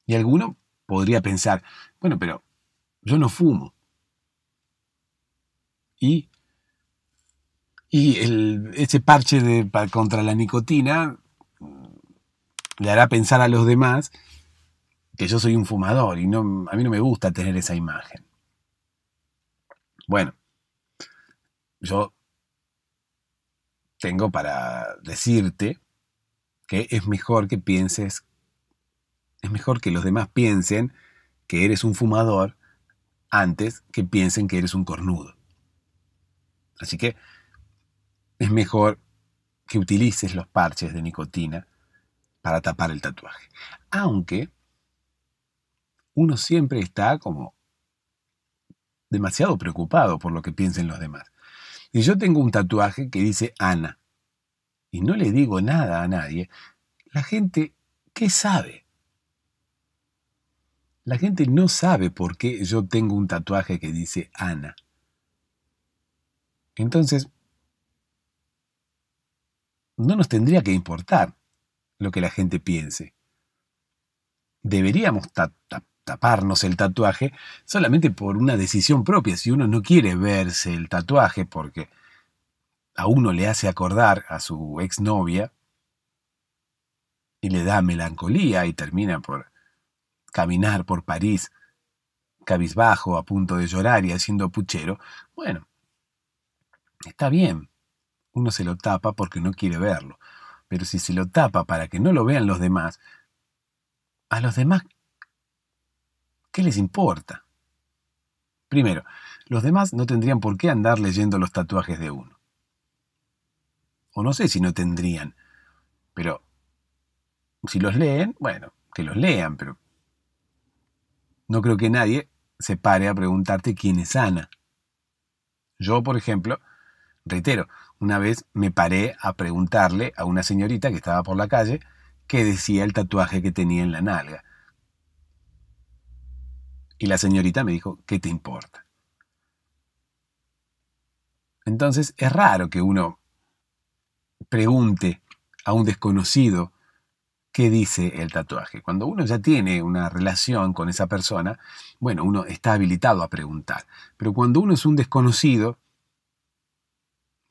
Y alguno podría pensar, bueno, pero yo no fumo. Y, y ese parche de, contra la nicotina mm, le hará pensar a los demás que yo soy un fumador y no, a mí no me gusta tener esa imagen. Bueno, yo tengo para decirte que es mejor que pienses, es mejor que los demás piensen que eres un fumador antes que piensen que eres un cornudo. Así que es mejor que utilices los parches de nicotina para tapar el tatuaje. Aunque uno siempre está como demasiado preocupado por lo que piensen los demás. Y yo tengo un tatuaje que dice Ana y no le digo nada a nadie, la gente, ¿qué sabe? La gente no sabe por qué yo tengo un tatuaje que dice Ana. Entonces, no nos tendría que importar lo que la gente piense. Deberíamos taparnos el tatuaje solamente por una decisión propia, si uno no quiere verse el tatuaje porque a uno le hace acordar a su exnovia y le da melancolía y termina por caminar por París cabizbajo, a punto de llorar y haciendo puchero, bueno, está bien. Uno se lo tapa porque no quiere verlo. Pero si se lo tapa para que no lo vean los demás, a los demás, ¿qué les importa? Primero, los demás no tendrían por qué andar leyendo los tatuajes de uno o no sé si no tendrían, pero si los leen, bueno, que los lean, pero no creo que nadie se pare a preguntarte quién es Ana. Yo, por ejemplo, reitero, una vez me paré a preguntarle a una señorita que estaba por la calle qué decía el tatuaje que tenía en la nalga. Y la señorita me dijo, ¿qué te importa? Entonces es raro que uno pregunte a un desconocido qué dice el tatuaje. Cuando uno ya tiene una relación con esa persona, bueno, uno está habilitado a preguntar. Pero cuando uno es un desconocido,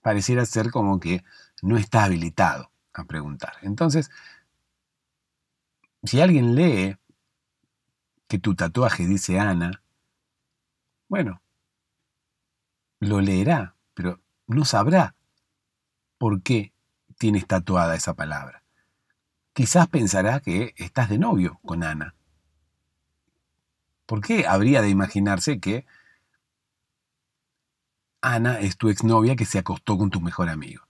pareciera ser como que no está habilitado a preguntar. Entonces, si alguien lee que tu tatuaje dice Ana, bueno, lo leerá, pero no sabrá por qué tiene tatuada esa palabra. Quizás pensará que estás de novio con Ana. ¿Por qué habría de imaginarse que Ana es tu exnovia que se acostó con tu mejor amigo?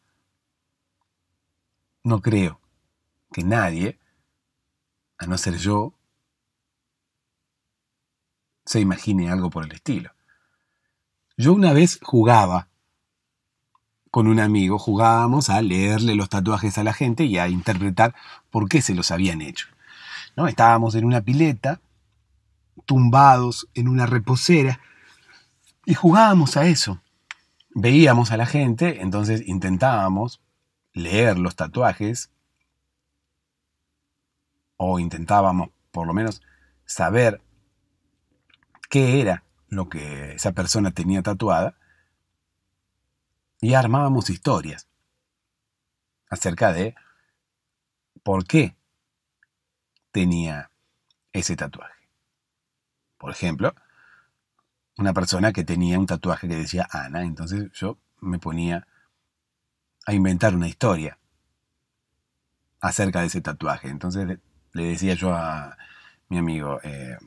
No creo que nadie, a no ser yo, se imagine algo por el estilo. Yo una vez jugaba con un amigo jugábamos a leerle los tatuajes a la gente y a interpretar por qué se los habían hecho. ¿no? Estábamos en una pileta, tumbados en una reposera, y jugábamos a eso. Veíamos a la gente, entonces intentábamos leer los tatuajes, o intentábamos por lo menos saber qué era lo que esa persona tenía tatuada, y armábamos historias acerca de por qué tenía ese tatuaje. Por ejemplo, una persona que tenía un tatuaje que decía Ana, entonces yo me ponía a inventar una historia acerca de ese tatuaje. Entonces le decía yo a mi amigo eh,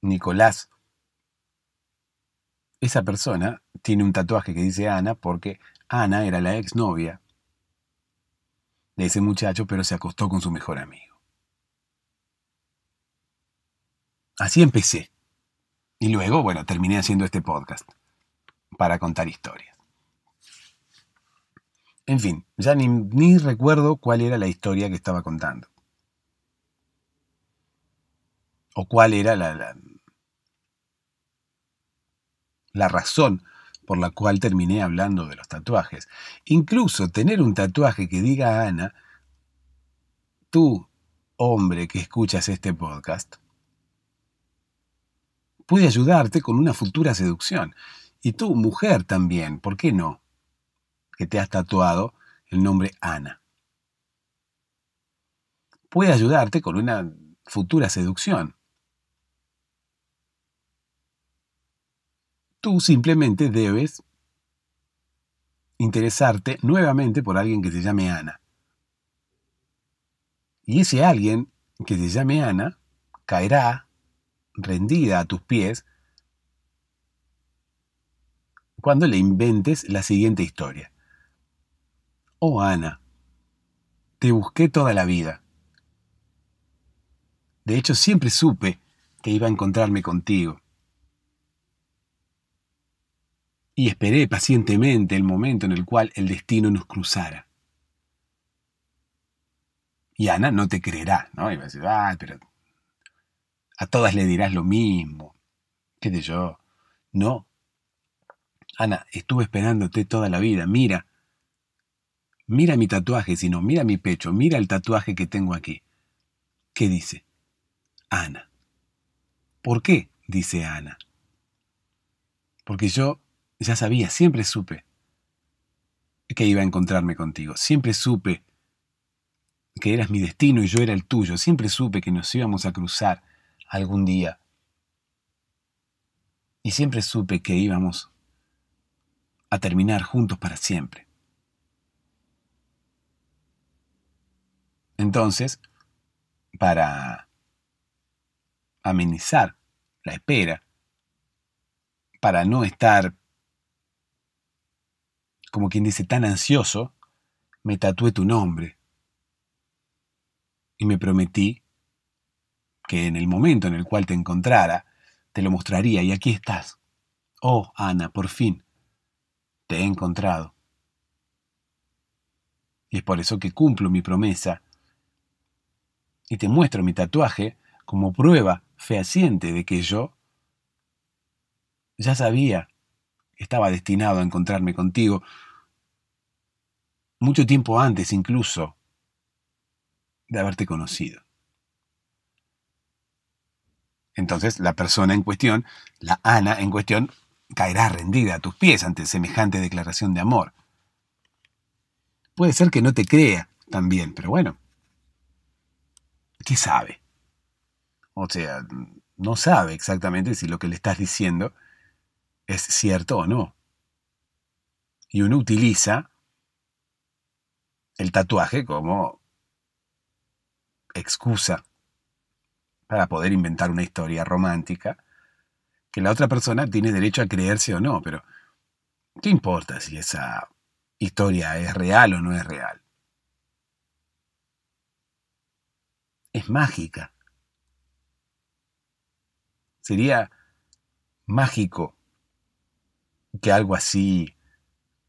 Nicolás, esa persona tiene un tatuaje que dice Ana porque Ana era la exnovia de ese muchacho, pero se acostó con su mejor amigo. Así empecé. Y luego, bueno, terminé haciendo este podcast para contar historias. En fin, ya ni, ni recuerdo cuál era la historia que estaba contando. O cuál era la la razón por la cual terminé hablando de los tatuajes. Incluso tener un tatuaje que diga Ana, tú, hombre que escuchas este podcast, puede ayudarte con una futura seducción. Y tú, mujer también, ¿por qué no? Que te has tatuado el nombre Ana. Puede ayudarte con una futura seducción. Tú simplemente debes interesarte nuevamente por alguien que se llame Ana. Y ese alguien que se llame Ana caerá rendida a tus pies cuando le inventes la siguiente historia. Oh Ana, te busqué toda la vida. De hecho, siempre supe que iba a encontrarme contigo. y esperé pacientemente el momento en el cual el destino nos cruzara. Y Ana no te creerá, ¿no? Y va a decir, ah, pero a todas le dirás lo mismo, qué sé yo. No. Ana, estuve esperándote toda la vida, mira. Mira mi tatuaje, si no, mira mi pecho, mira el tatuaje que tengo aquí. ¿Qué dice? Ana. ¿Por qué? dice Ana. Porque yo ya sabía, siempre supe que iba a encontrarme contigo. Siempre supe que eras mi destino y yo era el tuyo. Siempre supe que nos íbamos a cruzar algún día. Y siempre supe que íbamos a terminar juntos para siempre. Entonces, para amenizar la espera, para no estar como quien dice, tan ansioso, me tatué tu nombre. Y me prometí que en el momento en el cual te encontrara, te lo mostraría. Y aquí estás. Oh, Ana, por fin, te he encontrado. Y es por eso que cumplo mi promesa y te muestro mi tatuaje como prueba fehaciente de que yo ya sabía estaba destinado a encontrarme contigo, mucho tiempo antes incluso de haberte conocido. Entonces la persona en cuestión, la Ana en cuestión, caerá rendida a tus pies ante semejante declaración de amor. Puede ser que no te crea también, pero bueno, ¿qué sabe? O sea, no sabe exactamente si lo que le estás diciendo es cierto o no. Y uno utiliza el tatuaje como excusa para poder inventar una historia romántica que la otra persona tiene derecho a creerse o no, pero ¿qué importa si esa historia es real o no es real? Es mágica. Sería mágico que algo así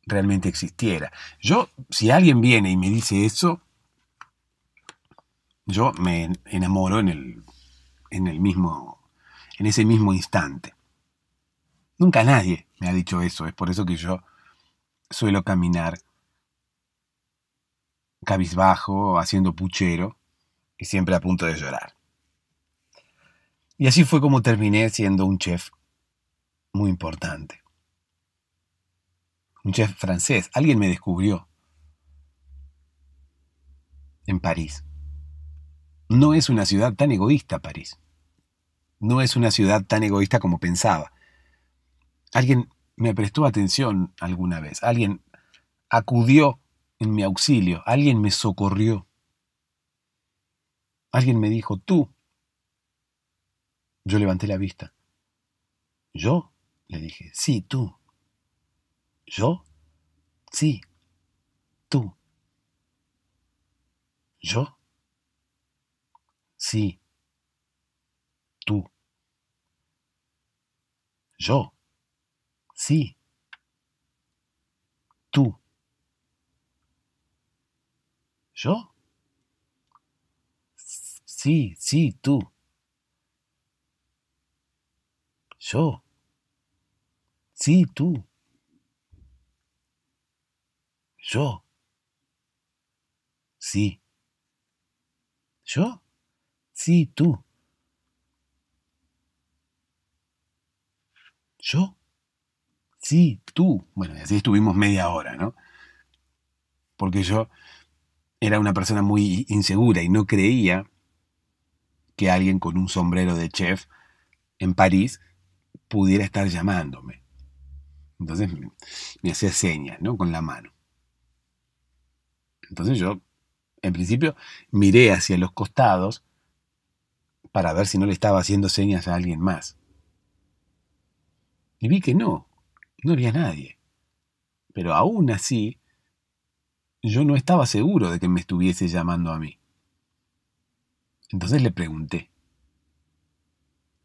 realmente existiera. Yo, si alguien viene y me dice eso, yo me enamoro en el, en el mismo, en ese mismo instante. Nunca nadie me ha dicho eso, es por eso que yo suelo caminar cabizbajo, haciendo puchero y siempre a punto de llorar. Y así fue como terminé siendo un chef muy importante un chef francés. Alguien me descubrió en París. No es una ciudad tan egoísta París. No es una ciudad tan egoísta como pensaba. Alguien me prestó atención alguna vez. Alguien acudió en mi auxilio. Alguien me socorrió. Alguien me dijo, tú. Yo levanté la vista. ¿Yo? Le dije, sí, tú. ¿Yo? Sí. Tú. ¿Yo? Sí. Tú. Yo. Sí. Tú. ¿Yo? Sí, sí, tú. Yo. Sí, tú. Yo. Sí. ¿Yo? Sí, tú. ¿Yo? Sí, tú. Bueno, y así estuvimos media hora, ¿no? Porque yo era una persona muy insegura y no creía que alguien con un sombrero de chef en París pudiera estar llamándome. Entonces me, me hacía señas, ¿no? Con la mano. Entonces yo, en principio, miré hacia los costados para ver si no le estaba haciendo señas a alguien más. Y vi que no, no había nadie. Pero aún así, yo no estaba seguro de que me estuviese llamando a mí. Entonces le pregunté,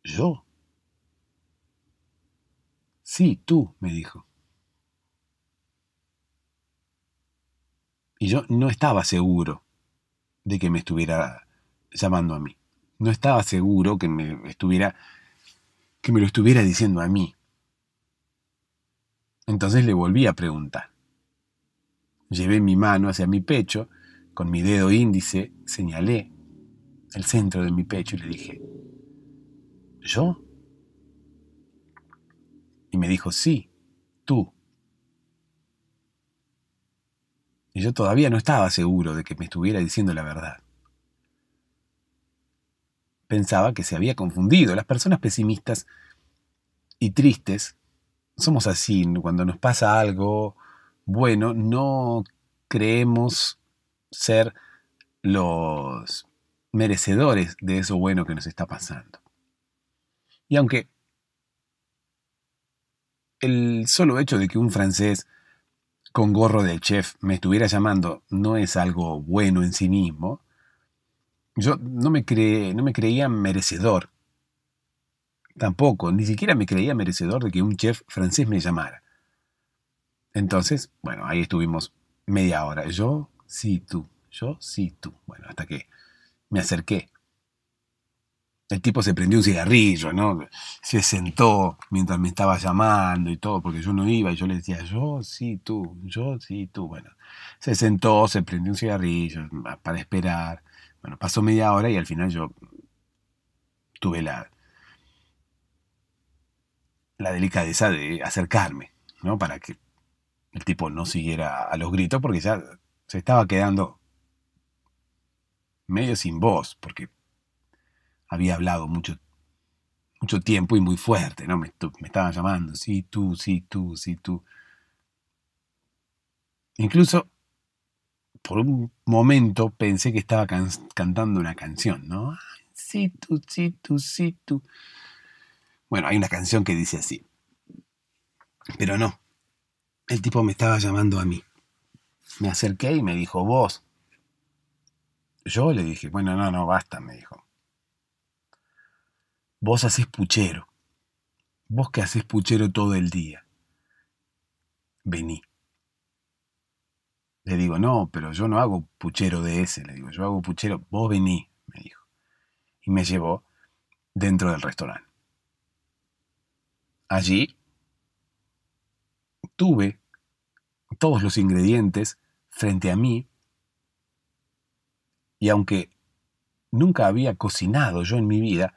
¿yo? Sí, tú, me dijo. Y yo no estaba seguro de que me estuviera llamando a mí. No estaba seguro que me estuviera que me lo estuviera diciendo a mí. Entonces le volví a preguntar. Llevé mi mano hacia mi pecho, con mi dedo índice señalé el centro de mi pecho y le dije, ¿yo? Y me dijo, sí, tú. y yo todavía no estaba seguro de que me estuviera diciendo la verdad. Pensaba que se había confundido. Las personas pesimistas y tristes somos así. Cuando nos pasa algo bueno, no creemos ser los merecedores de eso bueno que nos está pasando. Y aunque el solo hecho de que un francés con gorro del chef me estuviera llamando no es algo bueno en sí mismo, yo no me, no me creía merecedor. Tampoco, ni siquiera me creía merecedor de que un chef francés me llamara. Entonces, bueno, ahí estuvimos media hora. Yo, sí, tú. Yo, sí, tú. Bueno, hasta que me acerqué el tipo se prendió un cigarrillo, ¿no? Se sentó mientras me estaba llamando y todo, porque yo no iba y yo le decía, yo sí, tú, yo sí, tú. Bueno, se sentó, se prendió un cigarrillo ah, para esperar. Bueno, pasó media hora y al final yo tuve la, la delicadeza de acercarme, ¿no? Para que el tipo no siguiera a los gritos, porque ya se estaba quedando medio sin voz, porque había hablado mucho, mucho tiempo y muy fuerte, ¿no? Me, estaba llamando, sí, tú, sí, tú, sí, tú. Incluso por un momento pensé que estaba cantando una canción, ¿no? Sí, tú, sí, tú, sí, tú. Bueno, hay una canción que dice así. Pero no, el tipo me estaba llamando a mí. Me acerqué y me dijo, vos. Yo le dije, bueno, no, no, basta, me dijo. Vos haces puchero. Vos que haces puchero todo el día. Vení. Le digo, no, pero yo no hago puchero de ese. Le digo, yo hago puchero. Vos vení, me dijo. Y me llevó dentro del restaurante. Allí tuve todos los ingredientes frente a mí y aunque nunca había cocinado yo en mi vida,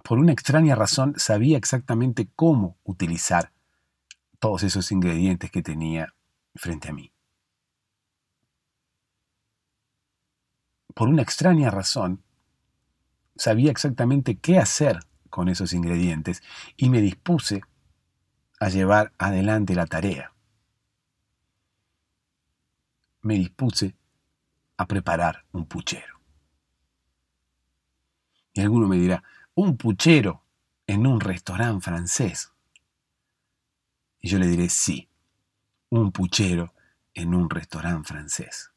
por una extraña razón, sabía exactamente cómo utilizar todos esos ingredientes que tenía frente a mí. Por una extraña razón, sabía exactamente qué hacer con esos ingredientes y me dispuse a llevar adelante la tarea. Me dispuse a preparar un puchero. Y alguno me dirá, un puchero en un restaurante francés? Y yo le diré, sí, un puchero en un restaurante francés.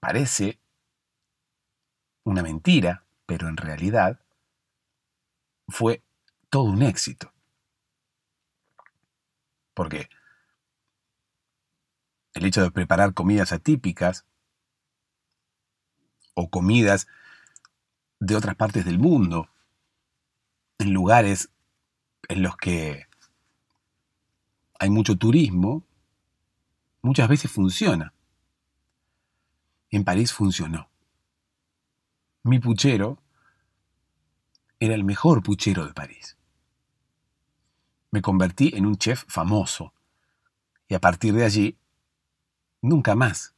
Parece una mentira, pero en realidad fue todo un éxito. Porque el hecho de preparar comidas atípicas o comidas de otras partes del mundo, en lugares en los que hay mucho turismo, muchas veces funciona. En París funcionó. Mi puchero era el mejor puchero de París. Me convertí en un chef famoso y a partir de allí, nunca más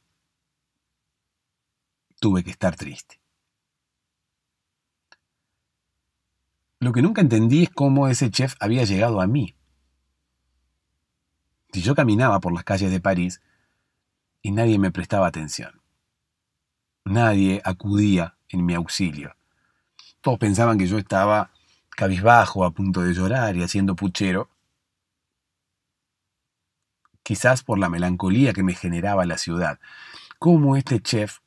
tuve que estar triste. Lo que nunca entendí es cómo ese chef había llegado a mí. Si yo caminaba por las calles de París y nadie me prestaba atención. Nadie acudía en mi auxilio. Todos pensaban que yo estaba cabizbajo, a punto de llorar y haciendo puchero. Quizás por la melancolía que me generaba la ciudad. ¿Cómo este chef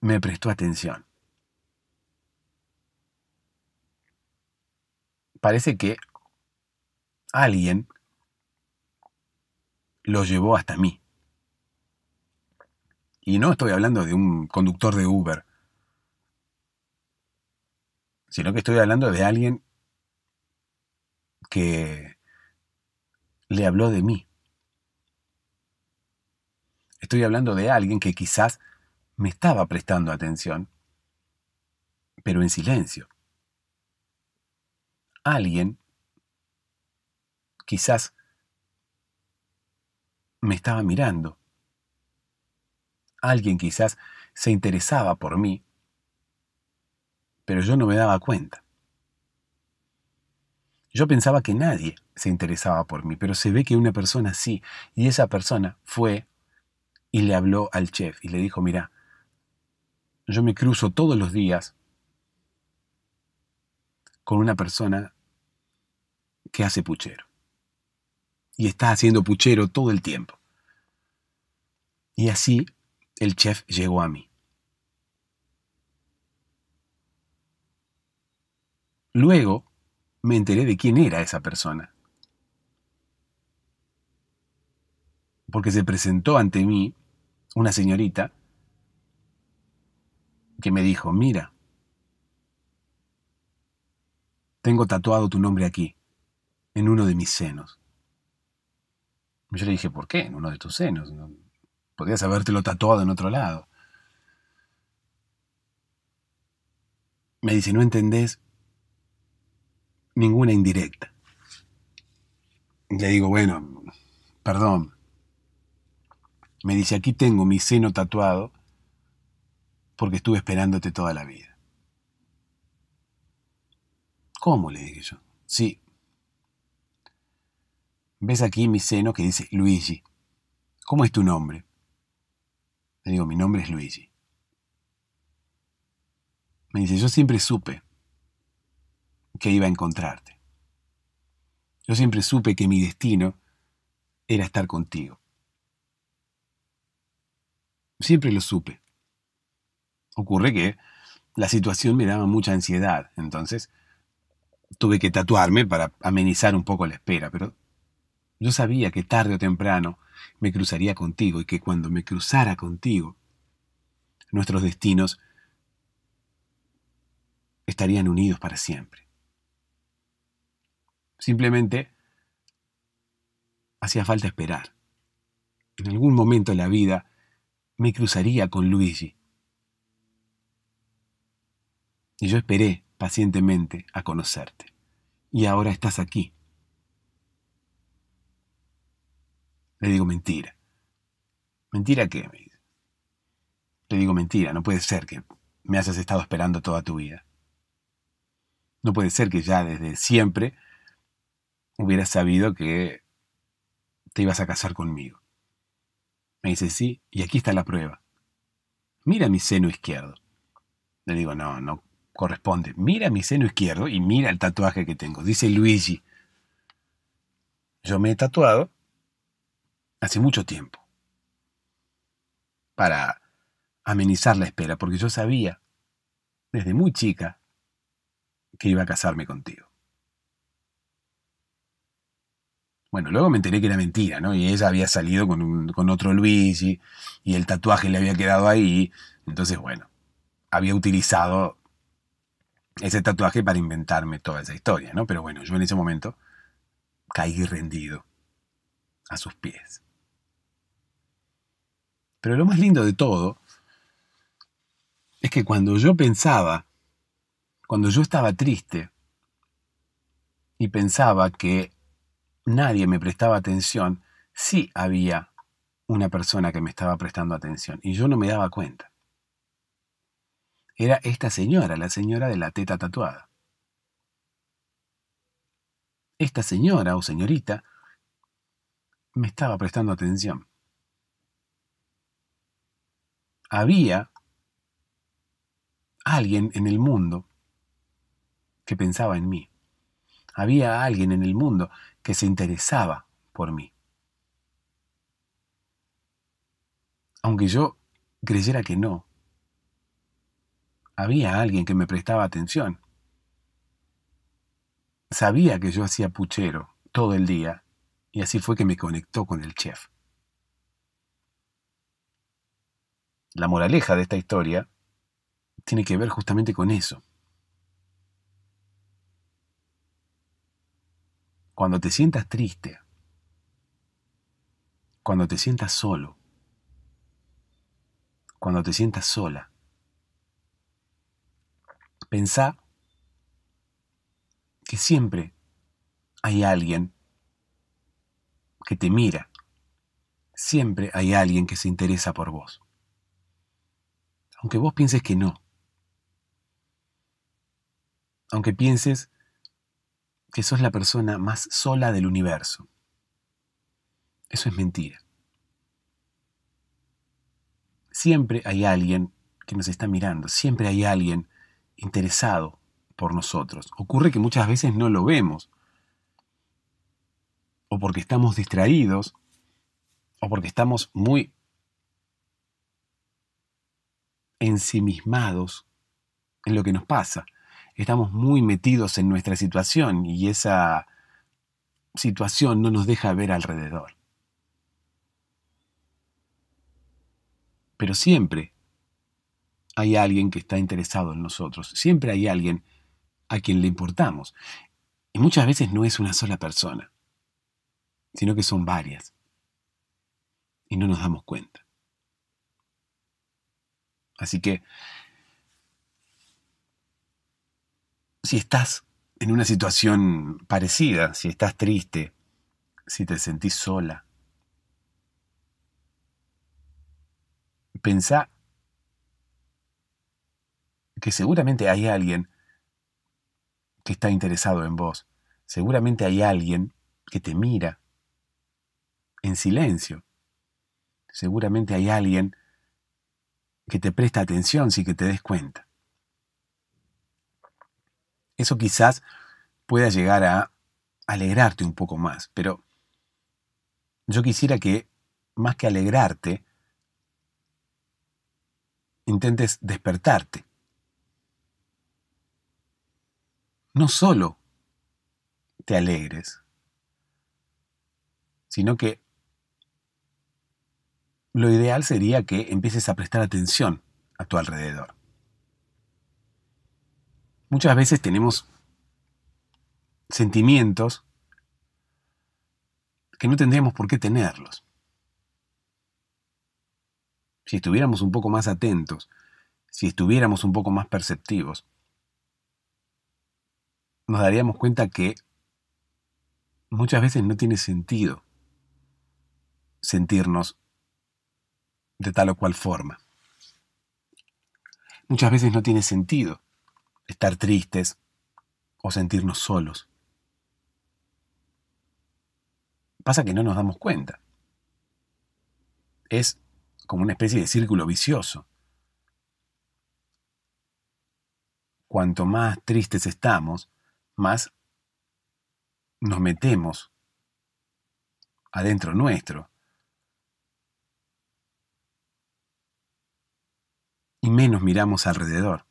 me prestó atención? parece que alguien lo llevó hasta mí. Y no estoy hablando de un conductor de Uber, sino que estoy hablando de alguien que le habló de mí. Estoy hablando de alguien que quizás me estaba prestando atención, pero en silencio alguien quizás me estaba mirando. Alguien quizás se interesaba por mí, pero yo no me daba cuenta. Yo pensaba que nadie se interesaba por mí, pero se ve que una persona sí, y esa persona fue y le habló al chef y le dijo, mira, yo me cruzo todos los días con una persona que hace puchero. Y está haciendo puchero todo el tiempo. Y así el chef llegó a mí. Luego me enteré de quién era esa persona. Porque se presentó ante mí una señorita que me dijo, mira, tengo tatuado tu nombre aquí en uno de mis senos. Yo le dije, ¿por qué? En uno de tus senos. ¿No? Podrías habértelo tatuado en otro lado. Me dice, no entendés ninguna indirecta. le digo, bueno, perdón. Me dice, aquí tengo mi seno tatuado porque estuve esperándote toda la vida. ¿Cómo? le dije yo. Sí, ves aquí mi seno que dice Luigi. ¿Cómo es tu nombre? Le digo, mi nombre es Luigi. Me dice, yo siempre supe que iba a encontrarte. Yo siempre supe que mi destino era estar contigo. Siempre lo supe. Ocurre que la situación me daba mucha ansiedad, entonces tuve que tatuarme para amenizar un poco la espera, pero yo sabía que tarde o temprano me cruzaría contigo y que cuando me cruzara contigo, nuestros destinos estarían unidos para siempre. Simplemente hacía falta esperar. En algún momento de la vida me cruzaría con Luigi. Y yo esperé pacientemente a conocerte. Y ahora estás aquí, Le digo, mentira. ¿Mentira qué? Me Le digo, mentira, no puede ser que me hayas estado esperando toda tu vida. No puede ser que ya desde siempre hubieras sabido que te ibas a casar conmigo. Me dice, sí, y aquí está la prueba. Mira mi seno izquierdo. Le digo, no, no corresponde. Mira mi seno izquierdo y mira el tatuaje que tengo. Dice Luigi. Yo me he tatuado hace mucho tiempo, para amenizar la espera, porque yo sabía, desde muy chica, que iba a casarme contigo. Bueno, luego me enteré que era mentira, ¿no? Y ella había salido con, otro Luigi y el tatuaje le había quedado ahí. Entonces, bueno, había utilizado ese tatuaje para inventarme toda esa historia, ¿no? Pero bueno, yo en ese momento caí rendido a sus pies. Pero lo más lindo de todo es que cuando yo pensaba, cuando yo estaba triste y pensaba que nadie me prestaba atención, sí había una persona que me estaba prestando atención y yo no me daba cuenta. Era esta señora, la señora de la teta tatuada. Esta señora o señorita me estaba prestando atención había alguien en el mundo que pensaba en mí. Había alguien en el mundo que se interesaba por mí. Aunque yo creyera que no, había alguien que me prestaba atención. Sabía que yo hacía puchero todo el día y así fue que me conectó con el chef. la moraleja de esta historia tiene que ver justamente con eso. Cuando te sientas triste, cuando te sientas solo, cuando te sientas sola, pensá que siempre hay alguien que te mira, siempre hay alguien que se interesa por vos aunque vos pienses que no. Aunque pienses que sos la persona más sola del universo. Eso es mentira. Siempre hay alguien que nos está mirando, siempre hay alguien interesado por nosotros. Ocurre que muchas veces no lo vemos, o porque estamos distraídos, o porque estamos muy ensimismados en lo que nos pasa. Estamos muy metidos en nuestra situación y esa situación no nos deja ver alrededor. Pero siempre hay alguien que está interesado en nosotros, siempre hay alguien a quien le importamos. Y muchas veces no es una sola persona, sino que son varias. Y no nos damos cuenta. Así que, si estás en una situación parecida, si estás triste, si te sentís sola, pensá que seguramente hay alguien que está interesado en vos, seguramente hay alguien que te mira en silencio, seguramente hay alguien que te presta atención si que te des cuenta. Eso quizás pueda llegar a alegrarte un poco más, pero yo quisiera que, más que alegrarte, intentes despertarte. No solo te alegres, sino que lo ideal sería que empieces a prestar atención a tu alrededor. Muchas veces tenemos sentimientos que no tendríamos por qué tenerlos. Si estuviéramos un poco más atentos, si estuviéramos un poco más perceptivos, nos daríamos cuenta que muchas veces no tiene sentido sentirnos de tal o cual forma. Muchas veces no tiene sentido estar tristes o sentirnos solos. Pasa que no nos damos cuenta. Es como una especie de círculo vicioso. Cuanto más tristes estamos, más nos metemos adentro nuestro y menos miramos alrededor.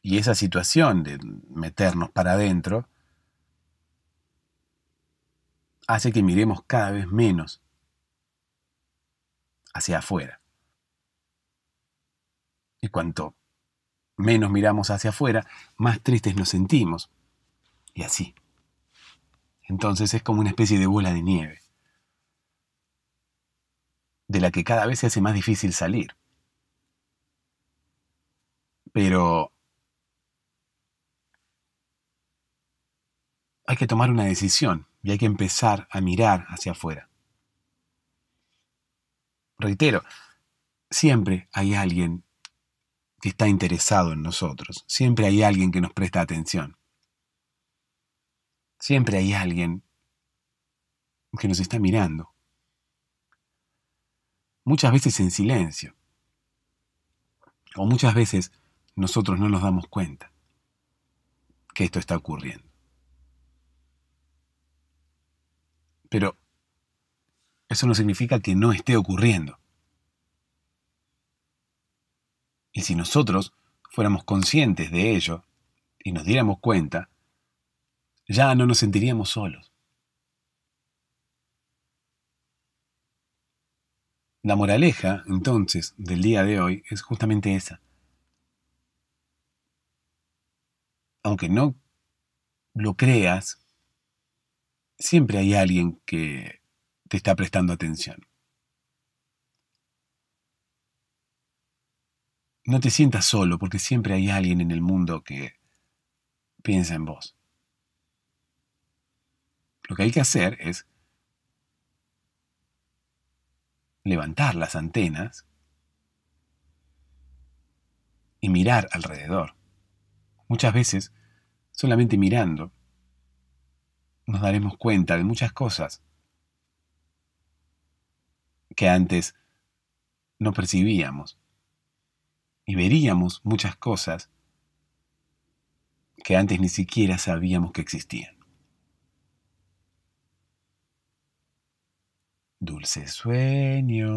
Y esa situación de meternos para adentro hace que miremos cada vez menos hacia afuera. Y cuanto menos miramos hacia afuera, más tristes nos sentimos. Y así. Entonces es como una especie de bola de nieve de la que cada vez se hace más difícil salir. Pero hay que tomar una decisión y hay que empezar a mirar hacia afuera. Reitero, siempre hay alguien que está interesado en nosotros, siempre hay alguien que nos presta atención, siempre hay alguien que nos está mirando muchas veces en silencio. O muchas veces nosotros no nos damos cuenta que esto está ocurriendo. Pero eso no significa que no esté ocurriendo. Y si nosotros fuéramos conscientes de ello y nos diéramos cuenta, ya no nos sentiríamos solos. La moraleja, entonces, del día de hoy es justamente esa. Aunque no lo creas, siempre hay alguien que te está prestando atención. No te sientas solo porque siempre hay alguien en el mundo que piensa en vos. Lo que hay que hacer es levantar las antenas y mirar alrededor. Muchas veces, solamente mirando, nos daremos cuenta de muchas cosas que antes no percibíamos y veríamos muchas cosas que antes ni siquiera sabíamos que existían. Dulces sueños.